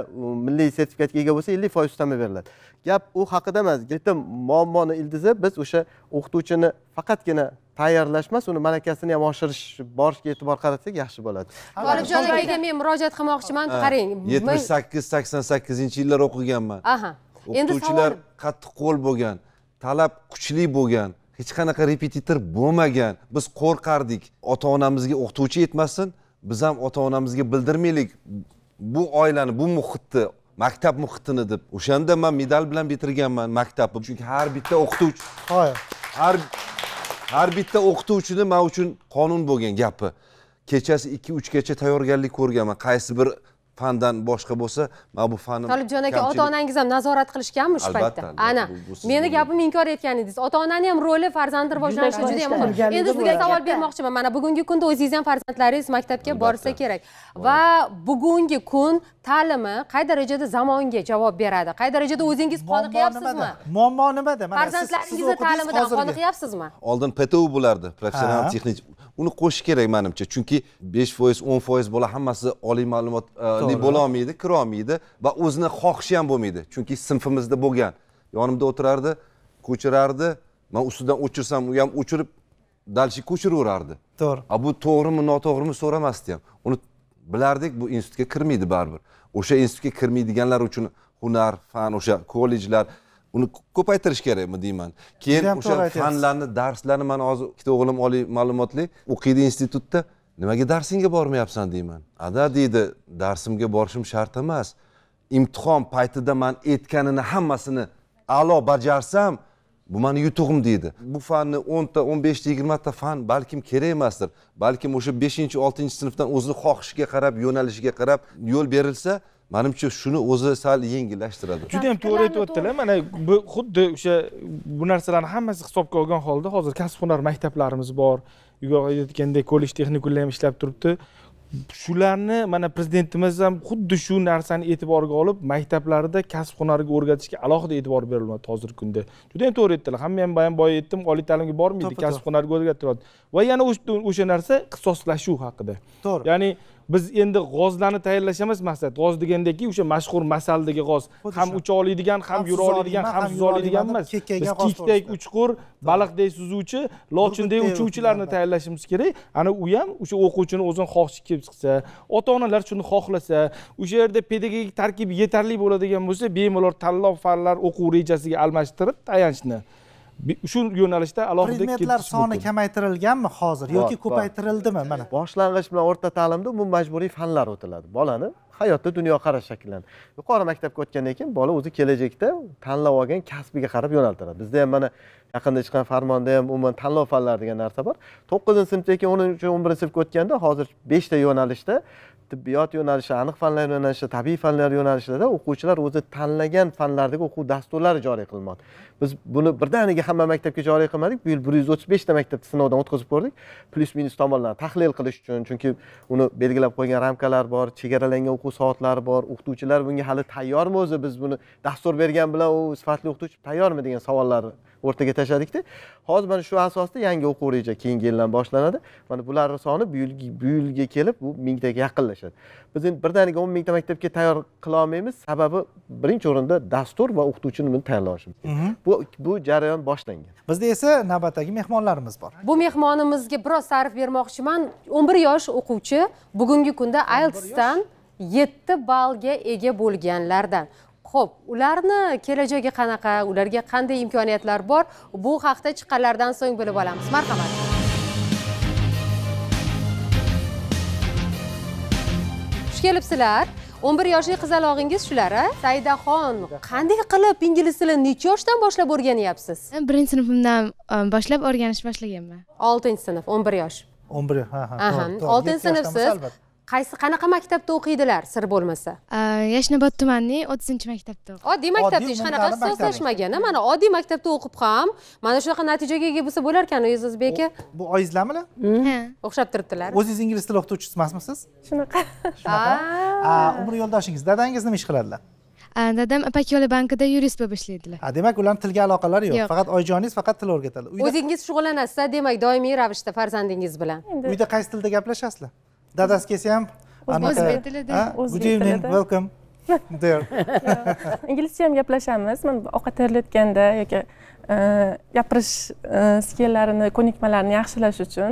S2: milliy sertifikatga ega bo'lsa ellik foiz ustama beriladi gap u haqida emas bitta muammoni ildizi biz o'sha o'qituvchini faqatgina tayyorlash emas uni malakasini ham oshirish borishga e'tibor qaratsak yaxshi bo'ladi
S1: tolibjon akaga men murojaat qilmoqchiman qarang yetmish
S5: sakkiz sakson sakkizinchi yillar o'qiganman aha endi o'qituvchilar qattiq qo'l bo'lgan talab kuchli bo'lgan hech qanaqa repetitor bo'lmagan biz qo'rqardik ota onamizga o'qituvchi yetmasin biz ham ota onamizga bildirmaylik bu oilani bu muhitni maktab muhitini deb o'shanda man medal bilan bitirganman maktabni chunki har bitta o'qituvchi har har bitta o'qituvchini man uchun qonun bo'lgan gapi kechasi ikki uchgacha tayyorgarlik ko'rganman qaysi bir fandan boshqa bo'lsa mana bu fanni tolibjon aka ota onangiz
S1: ham nazorat qilishganmi shu paytda ana meni gapimni inkor etgan edingiz ota onani ham roli farzandni rivojlanishida juda muhim endi sizga savol bermoqchiman mana bugungi kunda o'zingiz ham farzandlaringiz maktabga borsa kerak va bugungi kun ta'limi qay darajada zamonga javob beradi qay darajada o'zingiz qoniqyapsizmi
S4: muammo nimada mana farzandlaringizni ta'limidan
S1: qoniqyapsizmi
S5: oldin ptu bo'lardi professional texnik uni qo'shish kerak manimcha chunki besh foiz o'n foiz bola hammasi oliy ma'lumot e, olmaydi bo'lolmaydi kirolmaydi va o'zini xohishi ham bo'lmaydi chunki sinfimizda bo'lgan yonimda o'tirardi ko'chirardi man ustidan o'chirsam u ham o'chirib дальше ko'chiraverardi to'g'ri a bu to'g'rimi noto'g'rimi so'ramasdi ham uni bilardik bu institutga kirmaydi baribir o'sha institutga kirmaydiganlar uchun hunar fan o'sha kollejlar uni ko'paytirish kerakmi deyman keyin o'sha fanlarni darslarni mana hozir ikkita o'g'lim oliy ma'lumotli o'qiydi institutda nimaga darsingga bormayapsan deyman ada deydi darsimga borishim shart emas imtihon paytida man aytganini hammasini a'lo bajarsam bu mani yutug'im deydi bu fanni o'nta o'n beshta yigirmata fan balkim kerak emasdir balkim o'sha beshinchi oltinchi sinfdan o'zini xohishiga qarab yo'nalishiga qarab yo'l berilsa manimcha shuni o'zi sal yengillashtiradi juda yam
S6: to'g'ri aytyaptilar mana bu xuddi o'sha bu narsalarni hammasi hisobga olgan holda hozir kasb hunar maktablarimiz bor uyg'oq aytayotgandek kollej texnikumlar ham ishlab turibdi shularni mana prezidentimiz ham xuddi shu narsani e'tiborga olib maktablarda kasb hunarga o'rgatishga alohida e'tibor berilmoqda hozirgi kunda juda yam to'g'ri aytdilar hamma ham man boya aytdim oliy ta'limga bormaydi kasb hunarga o'rgatilyapti va yana o'sha narsa ixtisoslashuv haqida to'g'ri ya'ni biz endi g'ozlarni tayyorlash emas maqsad g'oz degandaki o'sha mashhur masaldagi g'oz ham ucha oladigan ham yura oladigan ham suza oladigan emas biz kikdek uchqur baliqdek suzuvchi lochinday uchuvchilarni tayyorlashimiz kerak ana u ham o'sha o'quvchini o'zini xohishi kelib chiqsa ota onalar shuni xohlasa o'sha yerda pedagogik tarkib yetarli bo'ladigan bo'lsa bemalol tanlov fanlar o'quv rejasiga almashtirib tayanchni shu yo'nalishda alohida predmetlar soni
S4: kamaytirilganmi hozir yoki ko'paytirildimi mana boshlang'ich bilan o'rta ta'limda umum majburiy
S2: fanlar o'tiladi bolani hayotda dunyoqarash shakllanadi yuqori maktabga o'tgandan keyin bola o'zi kelajakda tanlab olgan kasbiga qarab yo'naltiradi bizda ham mana yaqinda chiqqan farmonda ham umuman tanlov fanlari degan narsa bor to'qqizinchi sinfdan keyin o'ninchi o'n birinchi sinfga o'tganda hozir beshta yo'nalishda tibbiyot yo'nalishi aniq fanlar yo'nalishi tabiiy fanlar yo'nalishlarida o'quvchilar o'zi tanlagan fanlardagi o'quv dasturlari joriy qilinmoqda biz buni birdaniga hamma maktabga joriy qilmadik bu yil bir yuz o'ttiz beshta maktabni sinovdan o'tkazib ko'rdik plyus minus tomonlarni tahlil qilish uchun chunki uni belgilab qo'ygan ramkalar bor chegaralangan o'quv soatlari bor o'qituvchilar bunga hali tayyormi o'zi biz buni dastur bergan bilan u sifatli o'qituvchi tayyormi degan savollarni o'rtaga tashladikda hozir mana shu asosda yangi o'quv reja keyingi yildan boshlanadi mana bularni soni bu yilgi bu yilga kelib bu mingtaga yaqinlashadi biz endi birdaniga o'n mingta maktabga tayyor qila olmaymiz sababi birinchi o'rinda dastur
S4: va o'qituvchini buni tayyorlashimiz mhm. bu bu jarayon boshlangan bizda esa navbatdagi mehmonlarimiz bor
S1: bu mehmonimizga biroz ta'rif bermoqchiman o'n bir yosh o'quvchi bugungi kunda ieltsdan yetti ballga ega bo'lganlardan xo'p ularni kelajagi qanaqa ularga qanday imkoniyatlar bor bu haqda chiqqanlaridan so'ng bilib olamiz marhamat xush kelibsizlar o'n bir yoshli qizalog'ingiz shular a saidaxon qanday qilib ingliz tilini necha yoshdan boshlab o'rganyapsiz men birinchi sinfimdan e, boshlab o'rganishni boshlaganman oltinchi sinf o'n bir yosh
S4: o'n bir ha ha oltinchi sinfsiz
S1: qaysi qanaqa maktabda o'qiydilar sir bo'lmasa yashnobod э, tumanining o'ttizinchi maktabda oddiy maktabda hech qanaqa ixtisoslashmagan mana oddiy maktabda o'qib ham mana shunaqa natijaga ega bo'lsa bo'larkan yulduzbek aka
S4: bu oyizlarmi ha o'xshab turibdilar o'zingiz ingliz tili o'qituvchisi emasmisiz shunaqa shunaqa umr yo'ldoshingiz dadangiz nima ish qiladilar
S9: э, dadam ipak yo'li bankida
S1: yurist bo'lib ishlaydilar
S4: a demak ularni tilga aloqalari yo'q faqat oyijoningiz faqat til o'rgatadi
S1: o'zingiz shug'ullanasiz demak doimiy ravishda farzandingiz bilan uyda qaysi
S4: tilda gaplashasizlar dadasi kelsa ham good evening welcome there
S1: inglizcha ham
S10: gaplashamiz mana ovqat tayyorlayotganda yoki gapirish skillarini, ko'nikmalarini yaxshilash uchun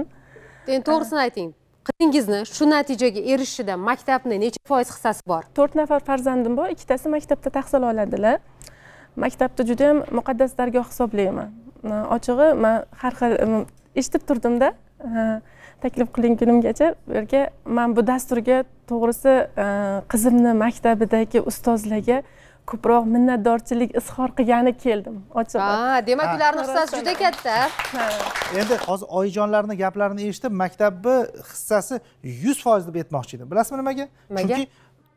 S1: endi to'g'risini ayting qizingizni shu natijaga erishishida maktabni necha foiz hissasi bor to'rt nafar farzandim bor ikkitasi maktabda tahsil oladilar
S10: Maktabni juda yam muqaddas dargoh hisoblayman ochig'i man har xil eshitib turdimda taklif qilingunimgacha bu yerga man bu dasturga to'g'risi e, qizimni maktabidagi ustozlarga ko'proq minnatdorchilik izhor qilgani keldim ochig'i demak ularni hissasi juda
S1: katta
S4: endi hozir oyijonlarni gaplarini eshitib maktabni hissasi yuz foiz deb aytmoqchi edim bilasizmi nimaga chunki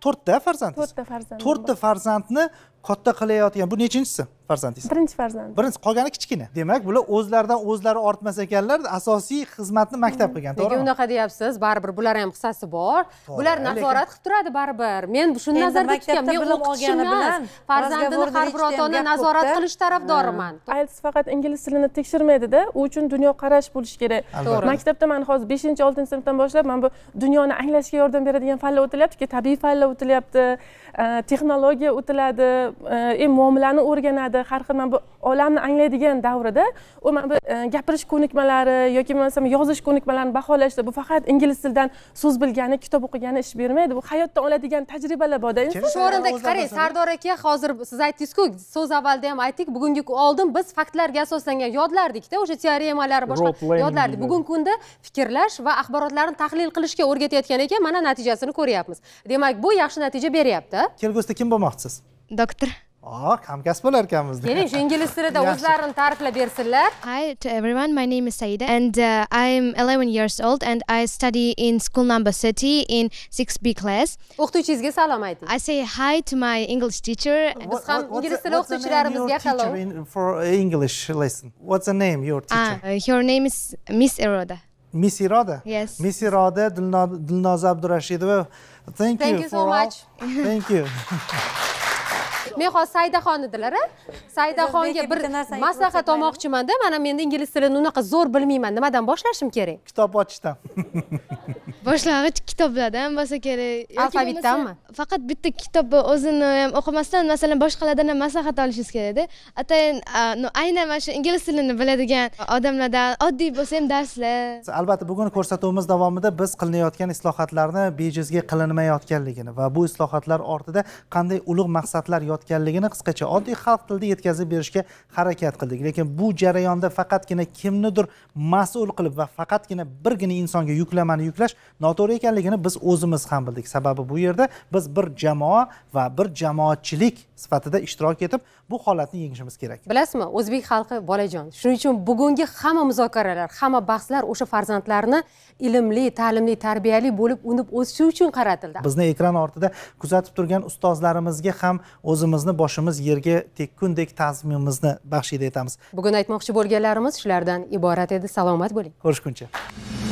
S4: to'rtta farzand to'rtta
S10: farzand to'rtta
S4: farzandni katta qilayotgan bu nechinchisi farzandingiz birinchi farzand birinchi qolgani kichkina demak bular o'zlaridan o'zlari ortmas ekanlar asosiy xizmatni maktab qilgan to'g'rimi nega
S1: unaqa deyapsiz baribir bular ham hissasi bor bular nazorat qilib turadi baribir men shuni nazarda tutgan men o'qitish emas farzandini har bir ota ona nazorat qilish tarafdoriman
S10: ayts faqat ingliz tilini tekshirmaydida u uchun dunyoqarash bo'lishi kerak to'g'ri maktabda mana hozir beshinchi oltinchi sinfdan boshlab mana bu dunyoni anglashga yordam beradigan fanlar o'tilyaptiki tabiiy fanlar o'tilyapti texnologiya o'tiladi e, muomalani o'rganadi har xil mana bu olamni anglaydigan davrida u mana bu gapirish ko'nikmalari yoki bo'lmasam yozish ko'nikmalarini baholashda bu faqat ingliz tilidan so'z bilgani kitob o'qigani ish
S1: bermaydi bu hayotdan oladigan tajribalar
S10: borda shu o'rinda qarang sardor
S1: aka hozir siz aytdingiz-ku so'z avvalida ham aytdik bugungi oldin biz faktlarga asoslangan yodlardikda o'sha teoremalar boshqa yodlardik bugungi kunda fikrlash va axborotlarni tahlil qilishga o'rgatayotgan ekan mana natijasini ko'ryapmiz demak bu yaxshi natija beryapti
S4: kelgusida kim bo'lmoqchisiz doktor Ha, hamkasb bo'lar ekanmiz.
S1: Keling, shu ingliz tilida o'zlarini ta'riflab bersinlar. Hi to everyone, my name is Saida
S9: and uh, am 11 years old and I study in school number 30 in 6B class. O'qituvchingizga salom ayting. I say hi to my English teacher.
S1: Biz ham ingliz tili
S4: o'qituvchilarimizga hello. For English lesson. What's the name your ah, teacher? Uh, her name is Miss Eroda. Irada. Yes. Irada Dilnaz Abdurashidova. Thank, Thank you, you so all. much. Thank you.
S1: men hozir saidaxon edilar a saydaxonga bir maslahat olmoqchimanda mana menda ingliz tilini unaqa zo'r bilmayman nimadan boshlashim kerak
S4: kitob ochishdan
S1: boshlang'ich kitoblardan bo'lsa
S9: kerak alfavitdanmi faqat bitta kitobni o'zini ham o'qimasdan masalan boshqalardan ham maslahat olishingiz kerakda atayin aynan mana shu ingliz tilini biladigan odamlardan oddiy bo'lsa ham darslar
S4: albatta bugun ko'rsatuvimiz davomida biz qilinayotgan islohotlarni bejizga qilinmayotganligini va bu islohotlar ortida qanday ulug' maqsadlar yotgan bo'layotganligini qisqacha oddiy xalq tilida yetkazib berishga harakat qildik lekin bu jarayonda faqatgina kimnidir mas'ul qilib va faqatgina birgina insonga yuklamani yuklash noto'g'ri ekanligini biz o'zimiz ham bildik sababi bu yerda biz bir jamoa va bir jamoatchilik sifatida ishtirok etib bu holatni yengishimiz kerak
S1: bilasizmi o'zbek xalqi bolajon shuning uchun bugungi hamma muzokaralar hamma bahslar o'sha farzandlarni ilmli ta'limli tarbiyali bo'lib unib o'sishi uchun qaratildi
S4: bizni ekran ortida kuzatib turgan ustozlarimizga ham o'zimizni boshimiz yerga tekkundek ta'zimimizni baxshida etamiz
S1: bugun aytmoqchi bo'lganlarimiz shulardan iborat edi salomat
S3: bo'ling ko'rishguncha